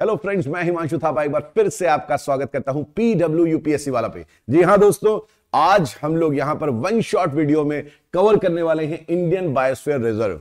Hello friends मैं हिमांशु थापा एक बार फिर से आपका स्वागत करता हूं पीडब्ल्यू यूपीएससी वाला पे जी हां दोस्तों आज हम लोग यहां पर वन शॉट वीडियो में कवर करने वाले हैं इंडियन बायोस्फीयर रिजर्व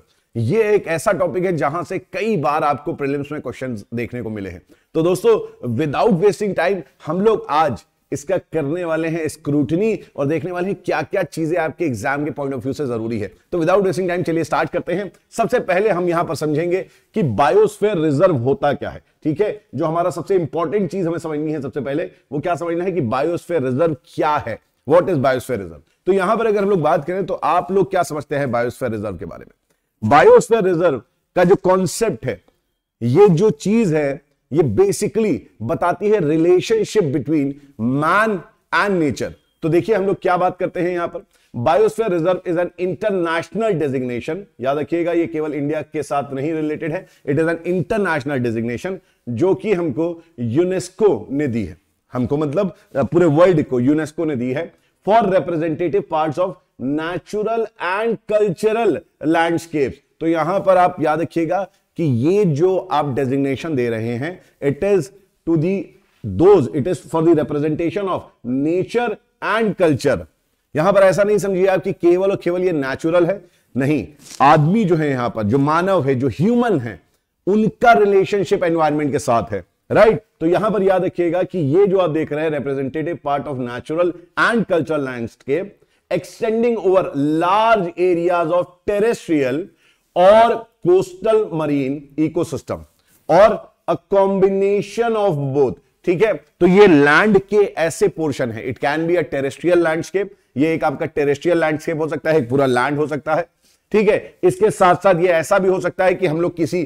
ये एक ऐसा टॉपिक है जहां से कई बार आपको प्रिलिम्स में क्वेश्चन देखने को मिले हैं तो दोस्तों विदाउट वेस्टिंग टाइम हम लोग आज इसका करने वाले हैं स्क्रूटनी और देखने वाले हैं क्या क्या चीजें आपके एग्जाम के पॉइंट ऑफ व्यू से जरूरी है तो विदाउट वेस्टिंग टाइम चलिए स्टार्ट करते हैं सबसे पहले हम यहां पर समझेंगे कि बायोस्फेयर रिजर्व होता क्या है ठीक है जो हमारा सबसे इंपॉर्टेंट चीज हमें समझनी है सबसे पहले वो क्या समझना है कि बायोस्फेयर रिजर्व क्या है व्हाट इज बायोस्फेयर रिजर्व तो यहां पर अगर हम लोग बात करें तो आप लोग क्या समझते हैं बायोस्फेयर रिजर्व के बारे में बायोस्फेयर रिजर्व का जो कॉन्सेप्ट है ये जो चीज है ये बेसिकली बताती है relationship between man and nature तो देखिए हम लोग क्या बात करते हैं यहां पर biosphere reserve is an international designation याद रखिएगा ये केवल इंडिया के साथ नहीं रिलेटेड है it is an international designation जो कि हमको यूनेस्को ने दी है हमको मतलब पूरे वर्ल्ड को यूनेस्को ने दी है for representative part of natural and cultural landscape तो यहां पर आप याद रखिएगा कि ये जो आप डेजिग्नेशन दे रहे हैं it is to the those it is for the representation of nature and culture यहां पर ऐसा नहीं समझिए आप कि केवल और केवल ये नेचुरल है नहीं आदमी जो है यहां पर जो मानव है जो ह्यूमन है उनका रिलेशनशिप एनवायरमेंट के साथ है राइट right? तो यहां पर याद रखिएगा कि ये जो आप देख रहे हैं representative part of natural and cultural landscape extending over large areas of terrestrial और कोस्टल मरीन इकोसिस्टम और अ कॉम्बिनेशन ऑफ बोथ ठीक है तो ये लैंड के ऐसे पोर्शन है it can be a terrestrial landscape ये एक आपका टेरेस्ट्रियल लैंडस्केप हो सकता है एक पूरा लैंड हो सकता है ठीक है इसके साथ साथ ये ऐसा भी हो सकता है कि हम लोग किसी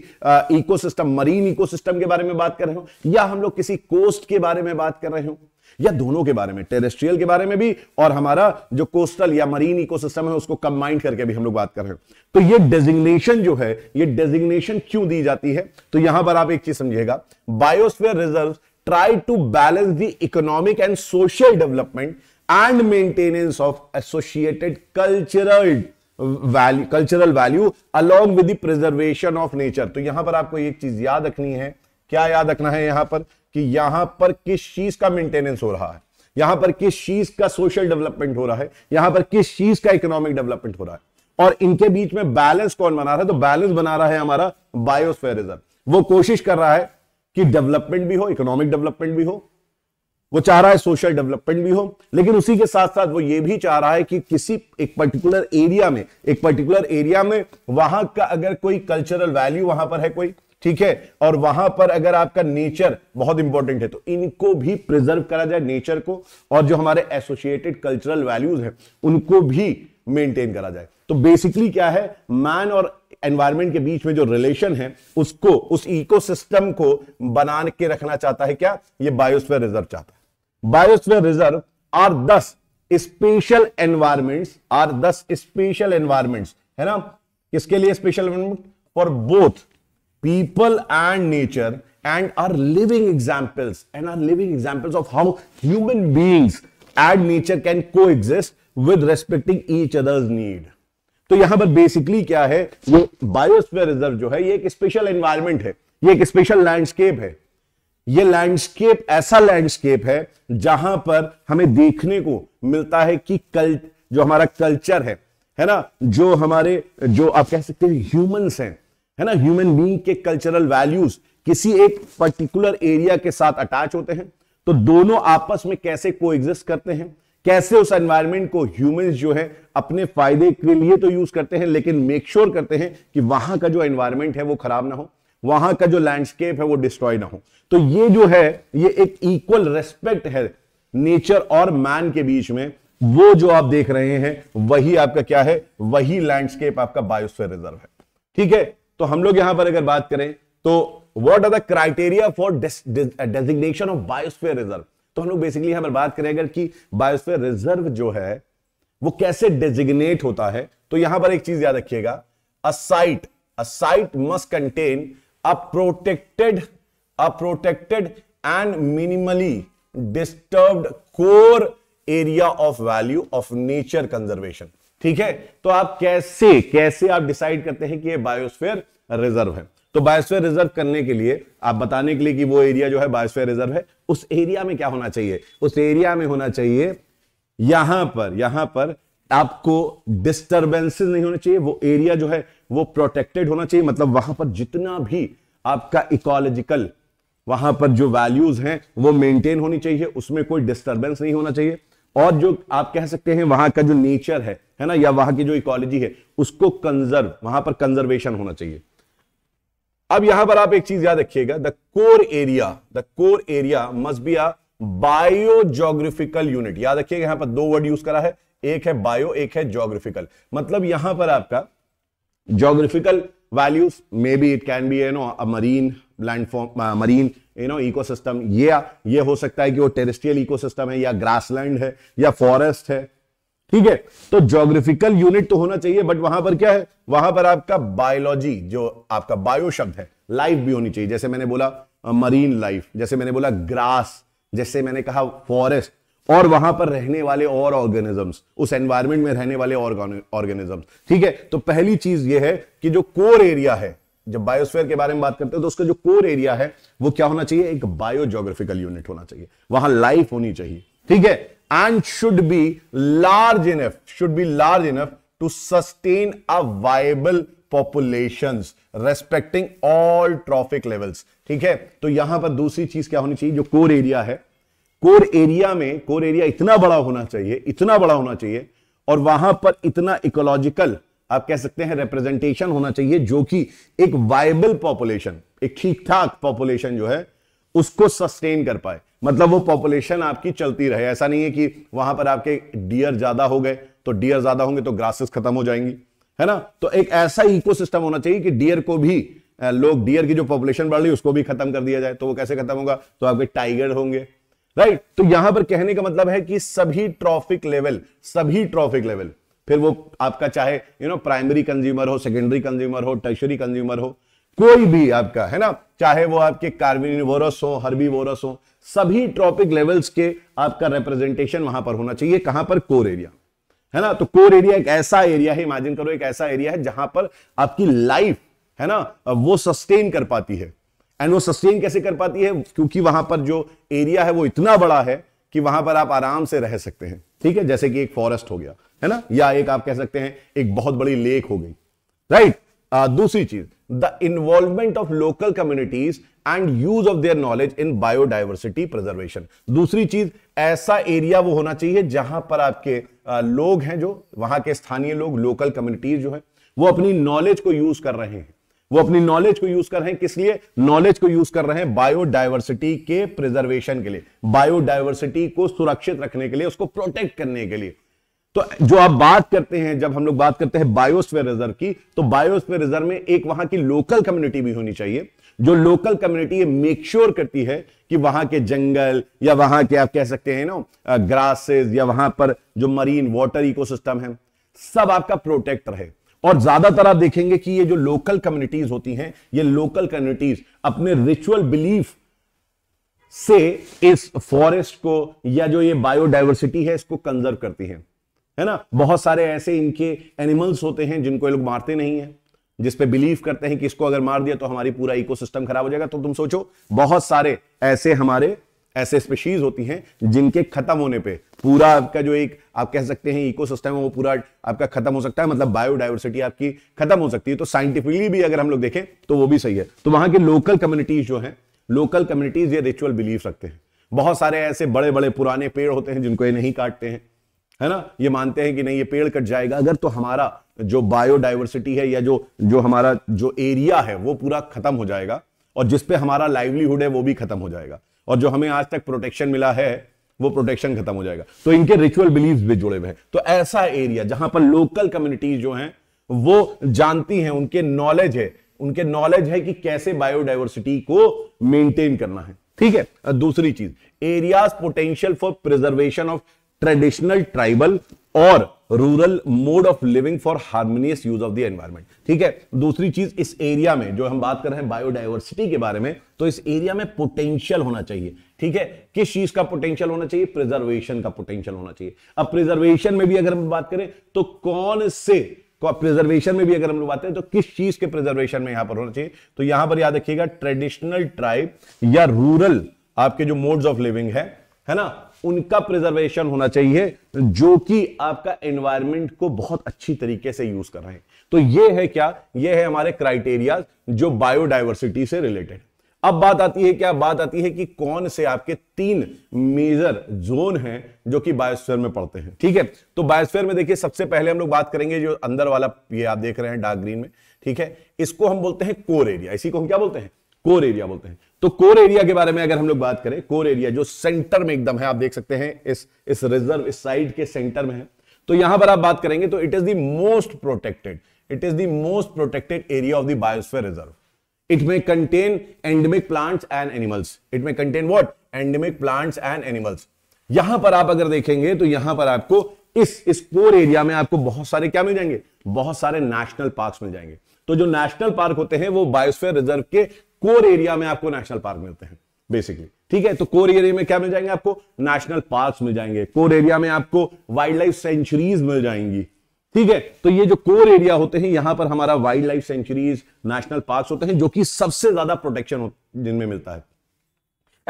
इकोसिस्टम मरीन इकोसिस्टम के बारे में बात कर रहे हो या हम लोग किसी कोस्ट के बारे में बात कर रहे हो या दोनों के बारे में टेरेस्ट्रियल के बारे में भी और हमारा जो कोस्टल या मरीन इकोसिस्टम है उसको कंबाइंड करके भी हम लोग बात कर रहे हो तो ये डेजिग्नेशन जो है ये डेजिग्नेशन क्यों दी जाती है तो यहां पर आप एक चीज समझिएगा biosphere reserve try to balance the economic and social development and maintenance of associated cultural value cultural value along with preservation of nature तो यहां पर आपको एक चीज याद रखनी है क्या याद रखना है यहां पर कि यहां पर किस चीज का मेंटेनेंस हो रहा है यहां पर किस चीज का सोशल डेवलपमेंट हो रहा है यहां पर किस चीज का इकोनॉमिक डेवलपमेंट हो रहा है और इनके बीच में बैलेंस कौन बना रहा है तो बैलेंस बना रहा है हमारा बायोस्फेरिज्म वो कोशिश कर रहा है कि डेवलपमेंट भी हो इकोनॉमिक डेवलपमेंट भी हो वो चाह रहा है सोशल डेवलपमेंट भी हो लेकिन उसी के साथ साथ वो ये भी चाह रहा है कि किसी एक पर्टिकुलर एरिया में एक पर्टिकुलर एरिया में वहां का अगर कोई कल्चरल वैल्यू वहां पर है कोई ठीक है और वहां पर अगर आपका नेचर बहुत इंपॉर्टेंट है तो इनको भी प्रिजर्व करा जाए नेचर को और जो हमारे एसोसिएटेड कल्चरल वैल्यूज हैं उनको भी मेंटेन करा जाए तो बेसिकली क्या है मैन और एनवायरमेंट के बीच में जो रिलेशन है उसको उस इकोसिस्टम को बना के रखना चाहता है क्या ये बायोस्फेयर रिजर्व चाहता है biosphere reserve are this special environments are this special environments है ना किसके लिए special environment for both people and nature and are living examples and are living examples of how human beings and nature can coexist with respecting each others need तो यहां पर basically क्या है ये बायोस्फीयर रिजर्व जो है ये एक स्पेशल एनवायरमेंट है ये एक स्पेशल लैंडस्केप है यह लैंडस्केप ऐसा लैंडस्केप है जहां पर हमें देखने को मिलता है कि कल जो हमारा कल्चर है है ना जो हमारे जो आप कह सकते हैं ह्यूमंस हैं है ना ह्यूमन बींग के कल्चरल वैल्यूज किसी एक पर्टिकुलर एरिया के साथ अटैच होते हैं तो दोनों आपस में कैसे को करते हैं कैसे उस एनवायरमेंट को ह्यूमंस जो है अपने फायदे के लिए तो यूज करते हैं लेकिन मेक श्योर sure करते हैं कि वहां का जो एनवायरमेंट है वो खराब ना हो वहां का जो लैंडस्केप है वो डिस्ट्रॉय ना हो तो ये जो है ये एक इक्वल रेस्पेक्ट है नेचर और मैन के बीच में वो जो आप देख रहे हैं वही आपका क्या है वही लैंडस्केप आपका बायोस्फेयर रिजर्व है ठीक है तो हम लोग यहां पर अगर बात करें तो what are the criteria for designation of biosphere reserve तो हम लोग बेसिकली यहां पर बात करें अगर कि बायोस्फेयर रिजर्व जो है वो कैसे डेजिग्नेट होता है तो यहां पर एक चीज याद रखिएगा a site a site must contain a protected a protected and minimally disturb core area of value of nature conservation ठीक है तो आप कैसे कैसे आप डिसाइड करते हैं कि ये बायोस्फेयर रिजर्व है तो बायोस्फेयर रिजर्व करने के लिए आप बताने के लिए कि वो एरिया जो है बायोस्फेयर रिजर्व है उस एरिया में क्या होना चाहिए उस एरिया में होना चाहिए यहां पर यहां पर आपको डिस्टर्बेंसेस नहीं होने चाहिए वो एरिया जो है वो प्रोटेक्टेड होना चाहिए मतलब वहां पर जितना भी आपका इकोलॉजिकल वहां पर जो वैल्यूज हैं वो मेंटेन होनी चाहिए उसमें कोई डिस्टरबेंस नहीं होना चाहिए और जो आप कह सकते हैं वहां का जो नेचर है है ना या वहां की जो इकोलॉजी है उसको कंजर्व वहां पर कंजर्वेशन होना चाहिए अब यहां पर आप एक चीज याद रखिएगा the core area the core area must be a biogeographical unit याद रखिएगा यहां पर दो वर्ड यूज करा है एक है बायो एक है जोग्राफिकल मतलब यहां पर आपका geographical values maybe it can be you know a marine landform uh, marine you know ecosystem ये ये हो सकता है कि वो टेरेस्ट्रियल इकोसिस्टम है या ग्रासलैंड है या फॉरेस्ट है ठीक है तो ज्योग्राफिकल यूनिट तो होना चाहिए बट वहां पर क्या है वहां पर आपका बायोलॉजी जो आपका बायो शब्द है लाइफ भी होनी चाहिए जैसे मैंने बोला मरीन लाइफ जैसे मैंने बोला ग्रास जैसे मैंने कहा फॉरेस्ट और वहां पर रहने वाले और ऑर्गेनिजम्स उस एनवायरमेंट में रहने वाले ऑर्गेनिजम्स ठीक है तो पहली चीज यह है कि जो कोर एरिया है जब बायोस्फेयर के बारे में बात करते हैं तो उसका जो कोर एरिया है वो क्या होना चाहिए एक बायोजोग्राफिकल यूनिट होना चाहिए वहां लाइफ होनी चाहिए ठीक है and should be large enough should be large enough to sustain a viable population respecting all trophic levels ठीक है तो यहां पर दूसरी चीज क्या होनी चाहिए जो कोर एरिया है कोर एरिया में कोर एरिया इतना बड़ा होना चाहिए इतना बड़ा होना चाहिए और वहां पर इतना इकोलॉजिकल आप कह सकते हैं रिप्रेजेंटेशन होना चाहिए जो कि एक वायबल पॉपुलेशन एक ठीक ठाक पॉपुलेशन जो है उसको सस्टेन कर पाए मतलब वो पॉपुलेशन आपकी चलती रहे ऐसा नहीं है कि वहां पर आपके डियर ज्यादा हो गए तो डियर ज्यादा होंगे तो ग्रासेस खत्म हो जाएंगी है ना तो एक ऐसा इकोसिस्टम होना चाहिए कि डियर को भी लोग डियर की जो पॉपुलेशन बढ़ रही है उसको भी खत्म कर दिया जाए तो वो कैसे खत्म होगा तो आपके टाइगर होंगे राइट right? तो यहां पर कहने का मतलब है कि सभी ट्रॉफिक लेवल सभी ट्रॉफिक लेवल फिर वो आपका चाहे यू नो प्राइमरी कंज्यूमर हो सेकेंडरी कंज्यूमर हो टर्शरी कंज्यूमर हो कोई भी आपका है ना चाहे वो आपके कार्बिनिवोरस हो वोरस हो सभी ट्रॉपिक लेवल्स के आपका रिप्रेजेंटेशन वहां पर होना चाहिए कहां पर कोर एरिया है ना तो कोर एरिया एक ऐसा एरिया है इमेजिन करो एक ऐसा एरिया है जहां पर आपकी लाइफ है ना वो सस्टेन कर पाती है एंड वो सस्टेन कैसे कर पाती है क्योंकि वहां पर जो एरिया है वो इतना बड़ा है कि वहां पर आप आराम से रह सकते हैं ठीक है जैसे कि एक फॉरेस्ट हो गया है ना या एक आप कह सकते हैं एक बहुत बड़ी लेक हो गई राइट right? दूसरी चीज the involvement of local communities and use of their knowledge in biodiversity preservation दूसरी चीज ऐसा एरिया वो होना चाहिए जहां पर आपके लोग हैं जो वहां के स्थानीय लोग लोकल कम्युनिटीज जो है वो अपनी नॉलेज को यूज कर रहे हैं वो अपनी नॉलेज को यूज कर रहे हैं किस लिए नॉलेज को यूज कर रहे हैं बायोडाइवर्सिटी के प्रिजर्वेशन के लिए बायोडाइवर्सिटी को सुरक्षित रखने के लिए उसको प्रोटेक्ट करने के लिए तो जो आप बात करते हैं जब हम लोग बात करते हैं बायोस्फेयर रिजर्व की तो बायोस्फेयर रिजर्व में एक वहां की लोकल कम्युनिटी भी होनी चाहिए जो लोकल कम्युनिटी ये मेक श्योर करती है कि वहां के जंगल या वहां के आप कह सकते हैं ना ग्रासेस या वहां पर जो मरीन वाटर इकोसिस्टम है सब आपका प्रोटेक्ट रहे और ज्यादातर आप देखेंगे कि ये जो लोकल कम्युनिटीज होती हैं ये लोकल कम्युनिटीज अपने रिचुअल बिलीफ से इस फॉरेस्ट को या जो ये बायोडाइवर्सिटी है इसको कंजर्व करती है है ना बहुत सारे ऐसे इनके एनिमल्स होते हैं जिनको ये लोग मारते नहीं है जिस पे बिलीव करते हैं कि इसको अगर मार दिया तो हमारी पूरा इकोसिस्टम खराब हो जाएगा तो तुम सोचो बहुत सारे ऐसे हमारे ऐसे स्पेशीज होती हैं जिनके खत्म होने पे पूरा आपका जो एक आप कह सकते हैं इकोसिस्टम है वो पूरा आपका खत्म हो सकता है मतलब बायोडाइवर्सिटी आपकी खत्म हो सकती है तो साइंटिफिकली भी अगर हम लोग देखें तो वो भी सही है तो वहां के लोकल कम्युनिटीज जो हैं लोकल कम्युनिटीज ये रिचुअल बिलीव रखते हैं बहुत सारे ऐसे बड़े बड़े पुराने पेड़ होते हैं जिनको ये नहीं काटते हैं है ना ये मानते हैं कि नहीं ये पेड़ कट जाएगा अगर तो हमारा जो बायोडाइवर्सिटी है या जो जो हमारा जो एरिया है वो पूरा खत्म हो जाएगा और जिसपे हमारा लाइवलीहुड है वो भी खत्म हो जाएगा और जो हमें आज तक प्रोटेक्शन मिला है वो प्रोटेक्शन खत्म हो जाएगा तो इनके रिचुअल बिलीव भी जुड़े हुए हैं तो ऐसा एरिया जहां पर लोकल कम्युनिटीज जो हैं वो जानती हैं उनके नॉलेज है उनके नॉलेज है कि कैसे बायोडाइवर्सिटी को मेंटेन करना है ठीक है दूसरी चीज areas potential for preservation of traditional tribal और rural mode of living for harmonious use of the environment ठीक है दूसरी चीज इस एरिया में जो हम बात कर रहे हैं बायोडाइवर्सिटी के बारे में तो इस एरिया में पोटेंशियल होना चाहिए ठीक है किस चीज का पोटेंशियल होना चाहिए प्रिजर्वेशन का पोटेंशियल होना चाहिए अब प्रिजर्वेशन में भी अगर हम बात करें तो कौन से प्रिजर्वेशन में भी अगर हम लोग बात करें तो किस चीज के प्रिजर्वेशन में यहां पर होना चाहिए तो यहां पर याद रखिएगा ट्रेडिशनल ट्राइब या रूरल आपके जो मोड्स ऑफ लिविंग है है ना उनका प्रिजर्वेशन होना चाहिए जो कि आपका एनवायरमेंट को बहुत अच्छी तरीके से यूज कर रहे हैं तो ये है क्या ये है हमारे क्राइटेरिया जो बायोडाइवर्सिटी से रिलेटेड अब बात आती है क्या बात आती है कि कौन से आपके तीन मेजर जोन हैं जो कि बायोस्फीयर में पड़ते हैं ठीक है तो बायोस्फीयर में देखिए सबसे पहले हम लोग बात करेंगे जो अंदर वाला ये आप देख रहे हैं डार्क ग्रीन में ठीक है इसको हम बोलते हैं कोर एरिया इसी को हम क्या बोलते हैं कोर एरिया बोलते हैं तो कोर एरिया के बारे में अगर हम लोग बात करें कोर एरिया जो सेंटर में एकदम है आप देख सकते हैं इस इस रिजर्व इस साइड के सेंटर में है तो यहां पर आप बात करेंगे तो it is the most protected it is the most protected area of the biosphere reserve it may contain endemic plants and animals it may contain what endemic plants and animals यहां पर आप अगर देखेंगे तो यहां पर आपको इस इस कोर एरिया में आपको बहुत सारे क्या मिल जाएंगे बहुत सारे नेशनल पार्क मिल जाएंगे तो जो नेशनल पार्क होते हैं वो बायोस्फीयर रिजर्व के कोर एरिया में आपको नेशनल पार्क मिलते हैं बेसिकली ठीक है तो कोर एरिया में क्या मिल जाएंगे आपको नेशनल पार्क मिल जाएंगे कोर एरिया में आपको वाइल्ड लाइफ सेंचुरीज मिल जाएंगी ठीक है तो ये जो कोर एरिया होते हैं यहां पर हमारा wildlife sanctuaries national park होते हैं जो कि सबसे ज्यादा प्रोटेक्शन जिनमें मिलता है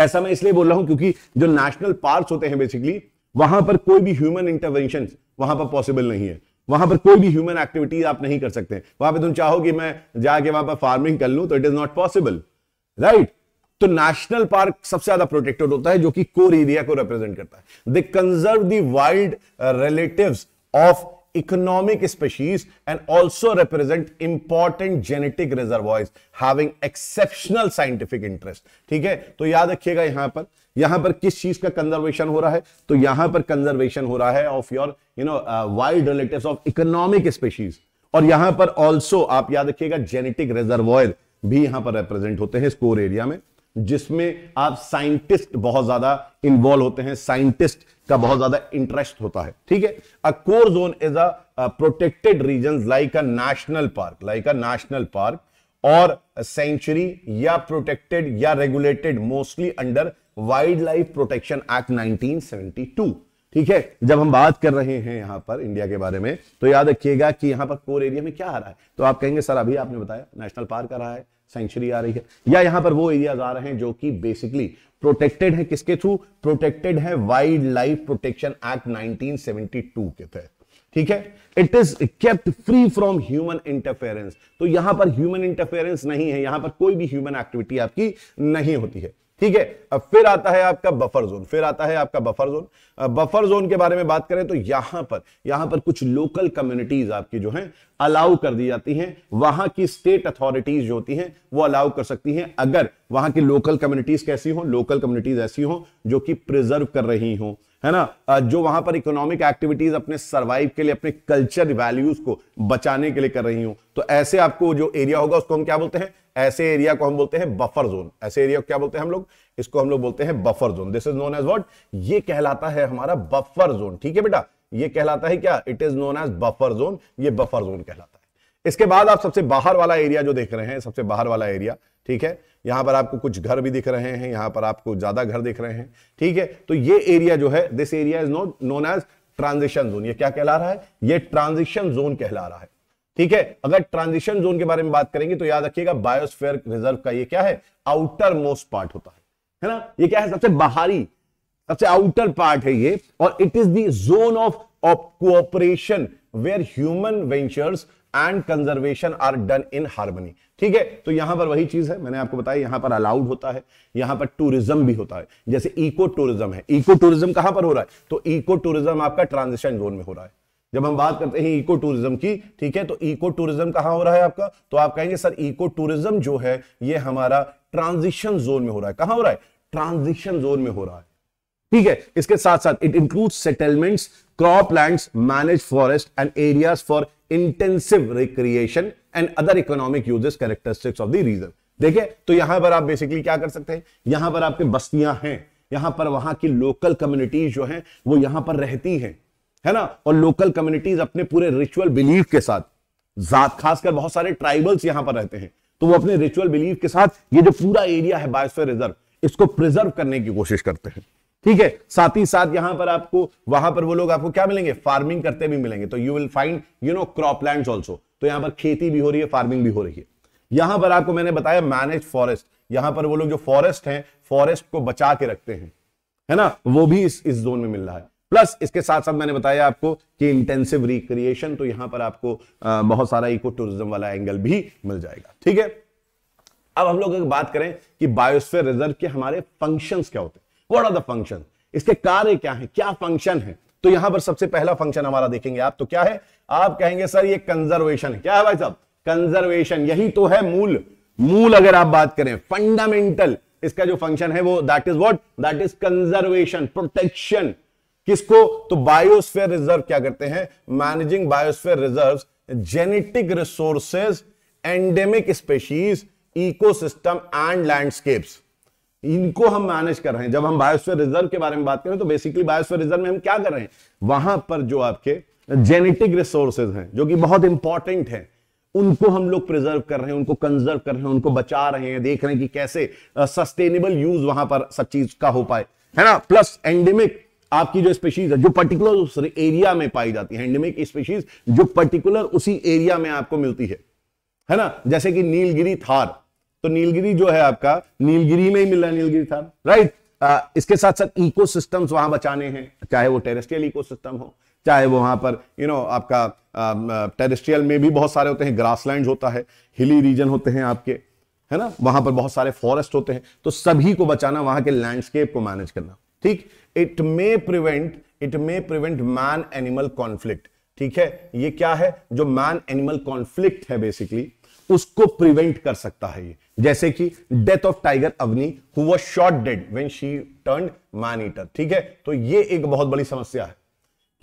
ऐसा मैं इसलिए बोल रहा हूं क्योंकि जो नेशनल पार्क होते हैं बेसिकली वहां पर कोई भी ह्यूमन इंटरवेंशन वहां पर पॉसिबल नहीं है वहां पर कोई भी ह्यूमन एक्टिविटीज आप नहीं कर सकते वहां पर तुम चाहो कि मैं जाके वहां पर फार्मिंग कर लूं तो it is not possible right तो नेशनल पार्क सबसे ज्यादा प्रोटेक्टेड होता है जो कि कोर एरिया को रिप्रेजेंट करता है they conserve the wild relative of economic species and also represent important genetic reservoirs having exceptional scientific interest ठीक है तो याद रखिएगा यहां पर यहां पर किस चीज का कंजर्वेशन हो रहा है तो यहां पर कंजर्वेशन हो रहा है of your you know wild relative of economic species और यहां पर ऑल्सो आप याद रखिएगा जेनेटिक रिजर्वॉयर भी यहां पर रिप्रेजेंट होते हैं स्कोर एरिया में जिसमें आप साइंटिस्ट बहुत ज्यादा इन्वॉल्व होते हैं साइंटिस्ट का बहुत ज्यादा इंटरेस्ट होता है ठीक है a core zone is a protected region like a national park like a national park और सेंचुरी या प्रोटेक्टेड या regulated mostly under wildlife protection act 1972 ठीक है जब हम बात कर रहे हैं यहां पर इंडिया के बारे में तो याद रखिएगा कि यहां पर कोर एरिया में क्या आ रहा है तो आप कहेंगे सर अभी आपने बताया नेशनल पार्क आ रहा है सेंचुरी आ रही है या यहां पर वो एरियाज आ रहे हैं जो कि बेसिकली प्रोटेक्टेड है किसके थ्रू प्रोटेक्टेड है वाइल्ड लाइफ प्रोटेक्शन एक्ट 1972 के तहत ठीक है it is kept free from human interference तो यहां पर ह्यूमन इंटरफेरेंस नहीं है यहां पर कोई भी ह्यूमन एक्टिविटी आपकी नहीं होती है ठीक है अब फिर आता है आपका बफर जोन फिर आता है आपका बफर जोन बफर जोन के बारे में बात करें तो यहां पर यहां पर कुछ लोकल कम्युनिटीज आपकी जो हैं अलाउ कर दी जाती हैं वहां की स्टेट अथॉरिटीज जो होती हैं वो अलाउ कर सकती हैं अगर वहां की लोकल कम्युनिटीज कैसी हो लोकल कम्युनिटीज ऐसी हो जो कि प्रिजर्व कर रही हों है ना जो वहां पर इकोनॉमिक एक्टिविटीज अपने सर्वाइव के लिए अपने कल्चर वैल्यूज को बचाने के लिए कर रही हूं तो ऐसे आपको जो एरिया होगा उसको हम क्या बोलते हैं ऐसे एरिया को हम बोलते हैं बफर जोन ऐसे एरिया को क्या बोलते हैं हम लोग इसको हम लोग बोलते हैं buffer zone this is known as what ये कहलाता है हमारा बफर जोन ठीक है बेटा ये कहलाता है क्या it is known as buffer zone ये बफर जोन कहलाता है इसके बाद आप सबसे बाहर वाला एरिया जो देख रहे हैं सबसे बाहर वाला एरिया ठीक है यहां पर आपको कुछ घर भी दिख रहे हैं यहां पर आपको ज़्यादा घर दिख रहे हैं ठीक है तो ये एरिया जो है this area is no known as transition zone ये क्या कहला रहा है ये ट्रांजिशन जोन कहला रहा है ठीक है अगर ट्रांजिशन जोन के बारे में बात करेंगे तो याद रखिएगा बायोस्फेयर रिजर्व का ये क्या है आउटर मोस्ट पार्ट होता है है ना ये क्या है सबसे बाहरी सबसे आउटर पार्ट है ये और it is the zone of cooperation where human ventures and conservation are done in harmony ठीक है तो यहां पर वही चीज है मैंने आपको बताया यहां पर अलाउड होता है यहां पर टूरिज्म भी होता है जैसे इको टूरिज्म है इको टूरिज्म कहां पर हो रहा है तो इको टूरिज्म आपका ट्रांजिशन जोन में हो रहा है जब हम बात करते हैं इको टूरिज्म की ठीक है तो इको टूरिज्म कहां हो रहा है आपका तो आप कहेंगे सर इको टूरिज्म जो है ये हमारा ट्रांजिशन जोन में हो रहा है कहां हो रहा है ट्रांजिशन जोन में हो रहा है ठीक है इसके साथ साथ it include settlements croplands manage forest and areas for intensive recreation and other economic uses characteristics of the region देखिए तो यहां पर आप बेसिकली क्या कर सकते हैं यहां पर आपके बस्तियां हैं यहां पर वहां की लोकल कम्युनिटीज जो हैं वो यहां पर रहती हैं है ना और लोकल कम्युनिटीज अपने पूरे रिचुअल बिलीफ के साथ जात खासकर बहुत सारे ट्राइबल्स यहां पर रहते हैं तो वो अपने रिचुअल बिलीफ के साथ ये जो पूरा एरिया है बायोस्फीयर रिजर्व इसको प्रिजर्व करने की कोशिश करते हैं ठीक है साथ ही साथ यहां पर आपको वहां पर वो लोग आपको क्या मिलेंगे फार्मिंग करते भी मिलेंगे तो you will find you know crop land also तो यहां पर खेती भी हो रही है फार्मिंग भी हो रही है यहां पर आपको मैंने बताया मैनेज फॉरेस्ट यहां पर वो लोग जो फॉरेस्ट हैं फॉरेस्ट को बचा के रखते हैं है ना वो भी इस इस जोन में मिल रहा है प्लस इसके साथ साथ मैंने बताया आपको कि इंटेंसिव रिक्रिएशन तो यहां पर आपको आ, बहुत सारा इको टूरिज्म वाला एंगल भी मिल जाएगा ठीक है अब हम लोग अगर बात करें कि बायोस्फेयर रिजर्व के हमारे फंक्शंस क्या होते हैं व्हाट आर द फंक्शन इसके कार्य क्या है क्या फंक्शन है तो यहां पर सबसे पहला फंक्शन हमारा देखेंगे आप तो क्या है आप कहेंगे सर ये कंजर्वेशन है क्या है भाई साहब कंजर्वेशन यही तो है मूल मूल अगर आप बात करें फंडामेंटल इसका जो फंक्शन है वो that is what that is conservation protection किसको तो बायोस्फेयर रिजर्व क्या करते हैं managing biosphere reserve genetic resources endemic species ecosystem and landscapes इनको हम मैनेज कर रहे हैं जब हम बायोस्फीयर रिजर्व के बारे में बात करें तो बेसिकली बायोस्फीयर रिजर्व में हम क्या कर रहे हैं वहां पर जो आपके जेनेटिक रिसोर्सेज हैं जो कि बहुत इंपॉर्टेंट है उनको हम लोग प्रिजर्व कर रहे हैं उनको कंजर्व कर रहे हैं उनको बचा रहे हैं देख रहे हैं कि कैसे सस्टेनेबल यूज वहां पर सब चीज का हो पाए है ना प्लस एंडेमिक आपकी जो स्पेशीज है जो पर्टिकुलर उस एरिया में पाई जाती है एंडेमिक स्पेशीज जो पर्टिकुलर उसी एरिया में आपको मिलती है है ना जैसे कि नीलगिरी थार तो नीलगिरी जो है आपका नीलगिरी में ही मिल रहा है नीलगिरी था राइट आ, इसके साथ साथ इको वहां बचाने हैं चाहे वो टेरेस्ट्रियल इको हो चाहे वो वहां पर यू you नो know, आपका टेरेस्ट्रियल में भी बहुत सारे होते हैं ग्रासलैंड होता है हिली रीजन होते हैं आपके है ना वहां पर बहुत सारे फॉरेस्ट होते हैं तो सभी को बचाना वहां के लैंडस्केप को मैनेज करना ठीक it may prevent it may prevent man animal conflict ठीक है ये क्या है जो मैन एनिमल कॉन्फ्लिक्ट है बेसिकली उसको प्रिवेंट कर सकता है ये जैसे कि death of tiger Avni who was shot dead when she turn man eater ठीक है तो ये एक बहुत बड़ी समस्या है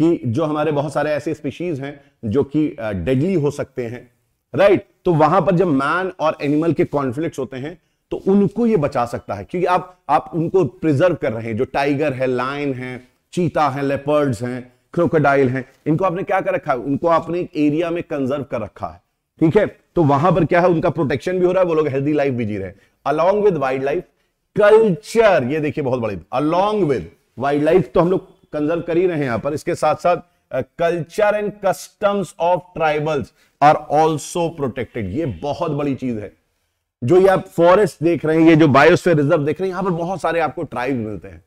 कि जो हमारे बहुत सारे ऐसे स्पीशीज हैं जो कि डेडली हो सकते हैं राइट तो वहां पर जब मैन और एनिमल के कॉन्फ्लिक्ट होते हैं तो उनको ये बचा सकता है क्योंकि आप आप उनको प्रिजर्व कर रहे हैं जो टाइगर है लाइन है चीता है लेपर्ड्स हैं क्रोकोडाइल हैं इनको आपने क्या कर रखा है उनको आपने एक एरिया में कंजर्व कर रखा है ठीक है तो वहां पर क्या है उनका प्रोटेक्शन भी हो रहा है वो लोग हेल्दी लाइफ भी जी रहे हैं along with wildlife culture ये देखिए बहुत बड़ी अलॉन्ग विद वाइल्ड लाइफ तो हम लोग कंजर्व कर ही रहे हैं यहां पर इसके साथ साथ culture and customs of tribals are also protected ये बहुत बड़ी चीज है जो ये आप फॉरेस्ट देख रहे हैं ये जो बायोस्फेयर रिजर्व देख रहे हैं यहां पर बहुत सारे आपको ट्राइब मिलते हैं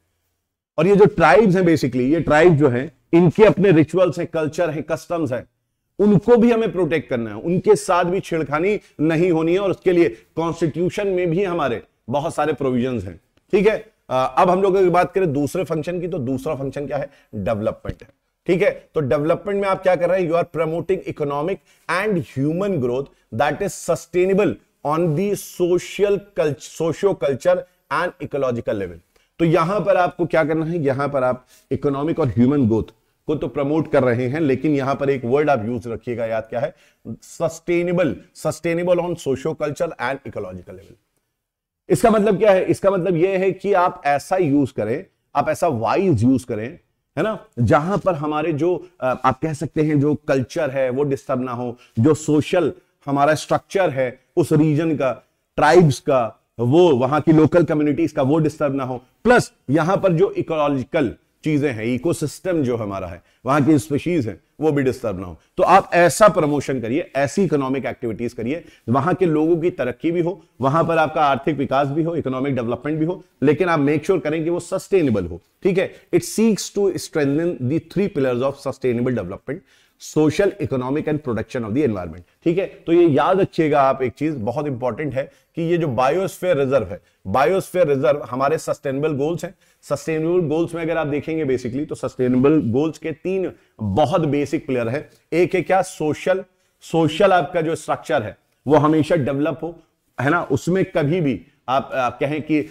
और ये जो ट्राइब्स हैं बेसिकली ये ट्राइब जो हैं इनके अपने रिचुअल्स हैं कल्चर हैं कस्टम्स हैं उनको भी हमें प्रोटेक्ट करना है उनके साथ भी छेड़खानी नहीं होनी है और उसके लिए कॉन्स्टिट्यूशन में भी हमारे बहुत सारे प्रोविजन हैं ठीक है अब हम लोग अगर बात करें दूसरे फंक्शन की तो दूसरा फंक्शन क्या है डेवलपमेंट है ठीक है तो डेवलपमेंट में आप क्या कर रहे हैं you are promoting economic and human growth that is sustainable on the social socio culture and ecological level तो यहां पर आपको क्या करना है यहां पर आप इकोनॉमिक और ह्यूमन ग्रोथ को तो प्रमोट कर रहे हैं लेकिन यहां पर एक वर्ड आप यूज रखिएगा याद क्या है sustainable sustainable on socio culture and ecological level इसका मतलब क्या है इसका मतलब यह है कि आप ऐसा यूज करें आप ऐसा वाइज यूज करें है ना जहां पर हमारे जो आप कह सकते हैं जो कल्चर है वो डिस्टर्ब ना हो जो सोशल हमारा स्ट्रक्चर है उस रीजन का ट्राइब्स का वो वहां की लोकल कम्युनिटीज का वो डिस्टर्ब ना हो प्लस यहां पर जो इकोलॉजिकल चीज़ें हैं इकोसिस्टम जो हमारा है वहां की स्पेशीज़ है वो भी डिस्टर्ब ना हो तो आप ऐसा प्रमोशन करिए ऐसी इकोनॉमिक एक्टिविटीज़ करिए वहां के लोगों की तरक्की भी हो वहां पर आपका आर्थिक विकास भी हो इकोनॉमिक डेवलपमेंट भी हो लेकिन आप मेक श्योर sure करें कि वो सस्टेनेबल हो ठीक है it seeks to strengthen the three pillars of sustainable development social economic and production of the environment ठीक है तो ये याद रखिएगा आप एक चीज बहुत इंपॉर्टेंट है कि ये जो बायोस्फेयर रिजर्व है बायोस्फेयर रिजर्व हमारे सस्टेनेबल गोल्स हैं सस्टेनेबल गोल्स में अगर आप देखेंगे बेसिकली तो सस्टेनेबल गोल्स के तीन बहुत बेसिक प्लेयर है एक है क्या सोशल सोशल आपका जो स्ट्रक्चर है वो हमेशा डेवलप हो है ना उसमें कभी भी आप, आप कहें कि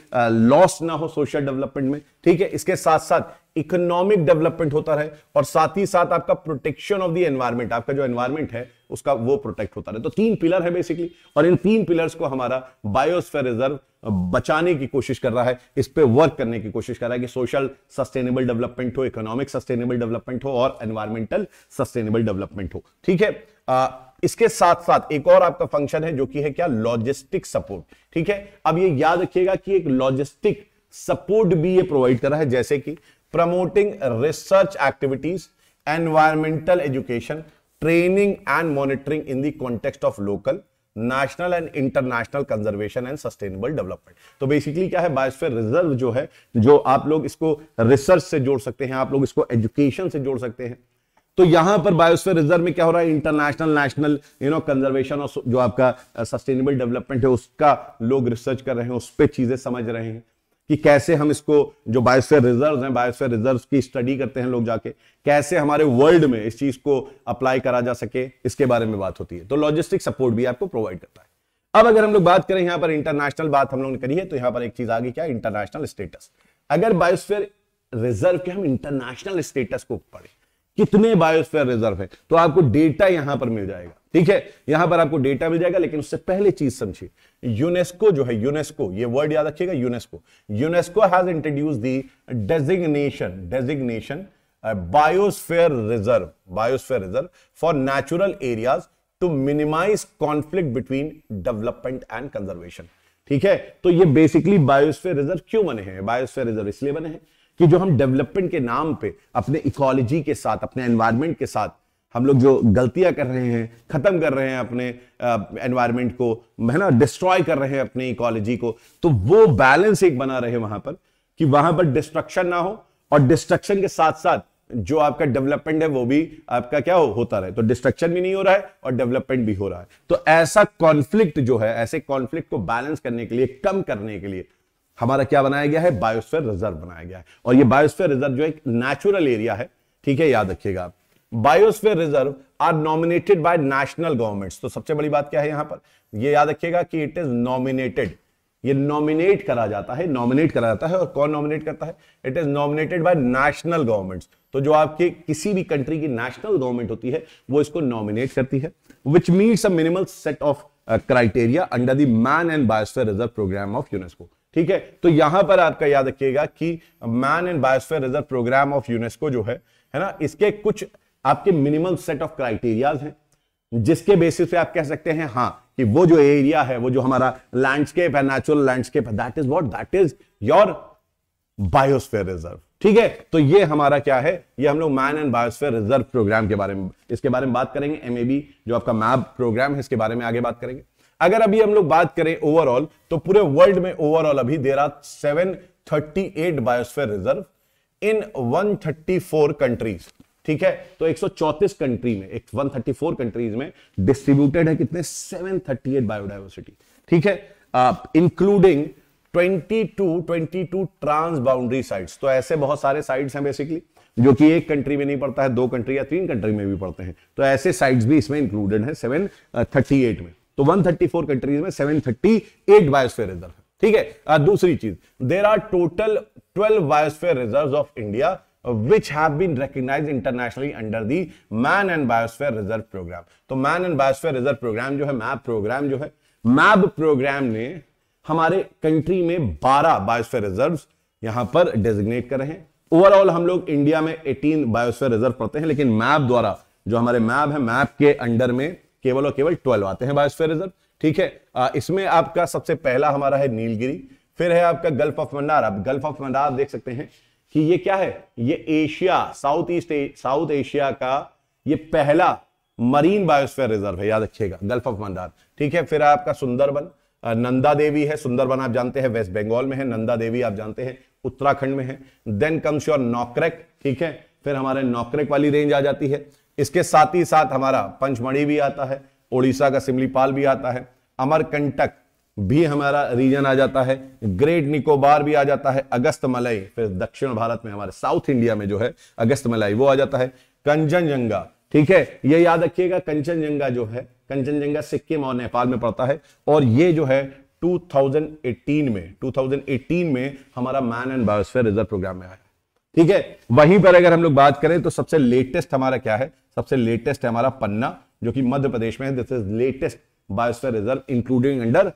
लॉस ना हो सोशल डेवलपमेंट में ठीक है इसके साथ साथ इकोनॉमिक डेवलपमेंट होता रहे और साथ ही साथ आपका प्रोटेक्शन ऑफ द एनवायरमेंट आपका जो एनवायरमेंट है उसका वो प्रोटेक्ट होता रहे तो तीन पिलर है बेसिकली और इन तीन पिलर्स को हमारा बायोस्फेयर रिजर्व बचाने की कोशिश कर रहा है इस पर वर्क करने की कोशिश कर रहा है कि सोशल सस्टेनेबल डेवलपमेंट हो इकोनॉमिक सस्टेनेबल डेवलपमेंट हो और एनवायरमेंटल सस्टेनेबल डेवलपमेंट हो ठीक है इसके साथ साथ एक और आपका फंक्शन है जो कि है क्या लॉजिस्टिक सपोर्ट ठीक है अब ये याद रखिएगा कि एक लॉजिस्टिक सपोर्ट भी ये प्रोवाइड कर रहा है जैसे कि promoting research activities environmental education training and monitoring in the context of local national and international conservation and sustainable development तो बेसिकली क्या है बायोस्फीयर रिजर्व जो है जो आप लोग इसको रिसर्च से जोड़ सकते हैं आप लोग इसको एजुकेशन से जोड़ सकते हैं तो यहां पर बायोस्फीयर रिजर्व में क्या हो रहा है international national you know conservation और जो आपका सस्टेनेबल uh, डेवलपमेंट है उसका लोग रिसर्च कर रहे हैं उस पर चीजें समझ रहे हैं कि कैसे हम इसको जो बायोस्फीयर रिजर्व हैं बायोस्फीयर रिजर्व की स्टडी करते हैं लोग जाके कैसे हमारे वर्ल्ड में इस चीज को अप्लाई करा जा सके इसके बारे में बात होती है तो लॉजिस्टिक सपोर्ट भी आपको प्रोवाइड करता है अब अगर हम लोग बात करें यहां पर इंटरनेशनल बात हम लोगों ने करी है तो यहां पर एक चीज आ गई क्या इंटरनेशनल स्टेटस अगर बायोस्फीयर रिजर्व के हम इंटरनेशनल स्टेटस को पढ़े कितने बायोस्फेयर रिजर्व है तो आपको डेटा यहां पर मिल जाएगा ठीक है यहां पर आपको डेटा मिल जाएगा लेकिन उससे पहले चीज समझिए यूनेस्को जो है यूनेस्को ये वर्ड याद रखिएगा UNESCO UNESCO has introduce the designation designation biosphere reserve biosphere reserve for natural areas to minimise conflict between development and conservation ठीक है तो ये बेसिकली बायोस्फेयर रिजर्व क्यों बने हैं बायोस्फेयर रिजर्व इसलिए बने हैं कि जो हम डेवलपमेंट के नाम पे अपने इकोलॉजी के साथ अपने एनवायरमेंट के साथ हम लोग जो गलतियां कर रहे हैं खत्म कर रहे हैं अपने एनवायरमेंट को है ना डिस्ट्रॉय कर रहे हैं अपने इकोलॉजी को तो वो बैलेंस एक बना रहे वहां पर कि वहां पर डिस्ट्रक्शन ना हो और डिस्ट्रक्शन के साथ साथ जो आपका डेवलपमेंट है वो भी आपका क्या हो होता रहे तो डिस्ट्रक्शन भी नहीं हो रहा है और डेवलपमेंट भी हो रहा है तो ऐसा कॉन्फ्लिक्ट जो है ऐसे कॉन्फ्लिक्ट को बैलेंस करने के लिए कम करने के लिए हमारा क्या बनाया गया है बायोस्फेयर रिजर्व बनाया गया है और ये बायोस्फेयर रिजर्व जो एक नेचुरल एरिया है ठीक है याद रखिएगा biosphere reserve are nominated by national governments तो सबसे बड़ी बात क्या है यहां पर ये याद रखिएगा कि इट इज नॉमिनेटेड ये नॉमिनेट करा जाता है नॉमिनेट करा जाता है और कौन नॉमिनेट करता है it is nominated by national governments तो जो आपके किसी भी कंट्री की नेशनल गवर्नमेंट होती है वो इसको नॉमिनेट करती है which meets a minimal set of criteria under the man and biosphere reserve programme of UNESCO ठीक है तो यहां पर आपका याद रखिएगा कि man and biosphere reserve programme of UNESCO जो है है ना इसके कुछ आपके मिनिमम सेट ऑफ क्राइटेरियाज हैं जिसके बेसिस पे आप कह सकते हैं हाँ कि वो जो एरिया है वो जो हमारा लैंडस्केप है नेचुरल लैंडस्केप है that is what that is your biosphere reserve ठीक है तो ये हमारा क्या है ये हम लोग man and biosphere reserve programme के बारे में इसके बारे में बात करेंगे एमएबी जो आपका मैप प्रोग्राम है इसके बारे में आगे बात करेंगे अगर अभी हम लोग बात करें ओवरऑल तो पूरे वर्ल्ड में ओवरऑल अभी there are seven thirty eight biosphere reserve in 134 countries ठीक है तो 134 कंट्री में एक 134 कंट्रीज में डिस्ट्रीब्यूटेड है कितने 738 बायोडाइवर्सिटी ठीक है इंक्लूडिंग 22 22 ट्रांस बाउंड्री साइट्स तो ऐसे बहुत सारे साइट्स हैं बेसिकली जो कि एक कंट्री में नहीं पड़ता है दो कंट्री या तीन कंट्री में भी पड़ते हैं तो ऐसे साइट्स भी इसमें इंक्लूडेड है सेवन थर्टी एट में तो 134 कंट्रीज में 738 थर्टी बायोस्फेयर रिजर्व है ठीक है दूसरी चीज there are total 12 biosphere reserve of India which have been recognized internationally under the Man and Biosphere Reserve Program. तो Man and Biosphere Reserve Program जो है MAP प्रोग्राम जो है MAP प्रोग्राम ने हमारे कंट्री में 12 बायोस्फेयर रिजर्व्स यहां पर डेजिग्नेट कर रहे हैं ओवरऑल हम लोग इंडिया में 18 बायोस्फेयर रिजर्व पढ़ते हैं लेकिन मैप द्वारा जो हमारे मैप है मैप के अंडर में केवल और केवल ट्वेल्व आते हैं बायोस्फेयर रिजर्व ठीक है इसमें आपका सबसे पहला हमारा है नीलगिरी फिर है आपका गल्फ ऑफ मंडार आप गल्फ ऑफ मंडार देख सकते हैं कि ये क्या है ये Asia south east south Asia का ये पहला मरीन बायोस्फेयर रिजर्व है याद रखिएगा गल्फ ऑफ मंडार ठीक है फिर आपका सुंदरबन नंदा देवी है सुंदरबन आप जानते हैं वेस्ट बंगाल में है नंदा देवी आप जानते हैं उत्तराखंड में है देन कम्स योर नॉकरेक ठीक है फिर हमारे नॉकरेक वाली रेंज आ जाती है इसके साथ ही साथ हमारा पंचमढ़ी भी आता है ओडिशा का सिमलीपाल भी आता है अमरकंटक भी हमारा रीजन आ जाता है ग्रेट निकोबार भी आ जाता है अगस्त मलाई फिर दक्षिण भारत में हमारे साउथ इंडिया में जो है अगस्त मलाई वो आ जाता है कंचनजंगा ठीक है ये याद रखिएगा कंचनजंगा जो है कंचनजंगा सिक्किम और नेपाल में पड़ता है और ये जो है 2018 में 2018 में हमारा man and biosphere reserve programme में आया ठीक है वहीं पर अगर हम लोग बात करें तो सबसे लेटेस्ट हमारा क्या है सबसे लेटेस्ट है हमारा पन्ना जो कि मध्य प्रदेश में है this is latest biosphere reserve including under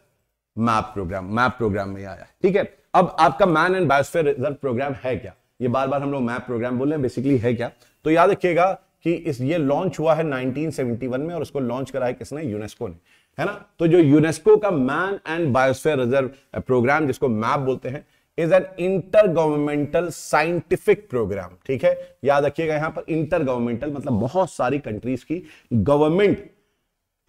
MAB programme MAB programme में आया ठीक है अब आपका man and biosphere reserve programme है क्या ये बार बार हम लोग मैप प्रोग्राम बोल रहे हैं बेसिकली है क्या तो याद रखिएगा कि इस ये लॉन्च हुआ है 1971 में और उसको लॉन्च करा है किसने यूनेस्को ने है ना तो जो यूनेस्को का man and biosphere reserve programme जिसको मैप बोलते हैं is an intergovernmental scientific programme ठीक है याद रखिएगा यहां पर इंटर गवर्नमेंटल मतलब बहुत सारी कंट्रीज की गवर्नमेंट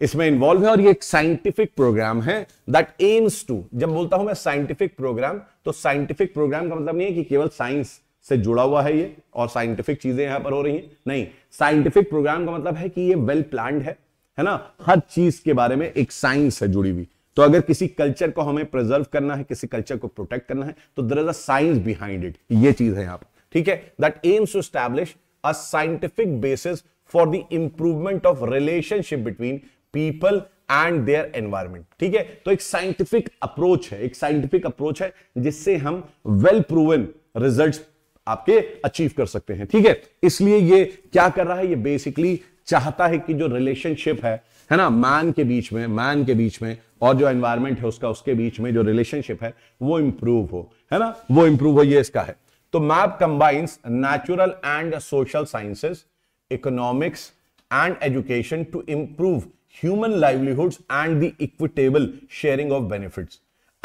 इसमें इन्वॉल्व है और ये एक साइंटिफिक प्रोग्राम है दैट एम्स टू जब बोलता हूं मैं साइंटिफिक प्रोग्राम तो साइंटिफिक प्रोग्राम का मतलब नहीं है कि केवल साइंस से जुड़ा हुआ है ये और साइंटिफिक चीजें यहां पर हो रही हैं नहीं साइंटिफिक प्रोग्राम का मतलब है कि ये वेल well प्लान है है ना हर चीज के बारे में एक साइंस है जुड़ी हुई तो अगर किसी कल्चर को हमें प्रिजर्व करना है किसी कल्चर को प्रोटेक्ट करना है तो there is a science behind it ये चीज है यहां पर ठीक है that aims to establish a scientific basis for the improvement of relationship between people and their environment ठीक है तो एक साइंटिफिक अप्रोच है एक साइंटिफिक अप्रोच है जिससे हम वेल प्रूवन रिजल्ट आपके अचीव कर सकते हैं ठीक है इसलिए ये क्या कर रहा है ये बेसिकली चाहता है कि जो रिलेशनशिप है है ना मैन के बीच में मैन के बीच में और जो एनवायरमेंट है उसका उसके बीच में जो रिलेशनशिप है वो इंप्रूव हो है ना वो इंप्रूव हो ये इसका है तो MAB combines natural and social sciences economics and education to improve human livelihood and the equitable sharing of benefit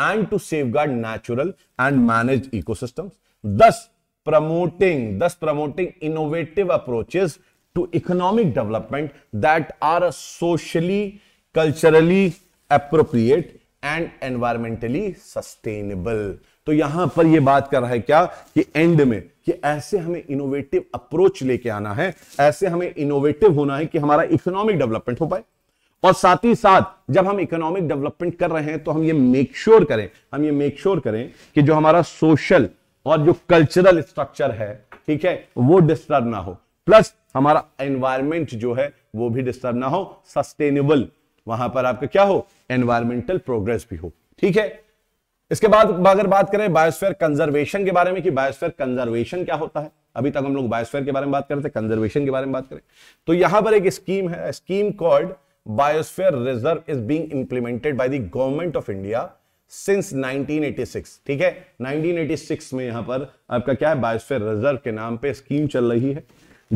and to safeguard natural and manage ecosystem thus promoting thus promoting innovative approaches to economic development that are socially culturally appropriate and environmentally sustainable तो यहां पर यह बात कर रहा है क्या कि एंड में कि ऐसे हमें इनोवेटिव अप्रोच लेके आना है ऐसे हमें इनोवेटिव होना है कि हमारा इकोनॉमिक डेवलपमेंट हो पाए और साथ ही साथ जब हम इकोनॉमिक डेवलपमेंट कर रहे हैं तो हम ये मेक श्योर sure करें हम ये मेक श्योर sure करें कि जो हमारा सोशल और जो कल्चरल स्ट्रक्चर है ठीक है वो डिस्टर्ब ना हो प्लस हमारा एनवायरमेंट जो है वो भी डिस्टर्ब ना हो सस्टेनेबल वहां पर आपका क्या हो एनवायरमेंटल प्रोग्रेस भी हो ठीक है इसके बाद अगर बात करें बायोस्फेयर कंजर्वेशन के बारे में कि बायोस्फेयर कंजर्वेशन क्या होता है अभी तक हम लोग बायोस्फेयर के बारे में बात कर रहे थे कंजर्वेशन के बारे में बात करें तो यहां पर एक स्कीम है scheme called biosphere reserve is being implemented by the government of India since 1986 ठीक है 1986 में यहां पर आपका क्या है बायोस्फेयर रिजर्व के नाम पे स्कीम चल रही है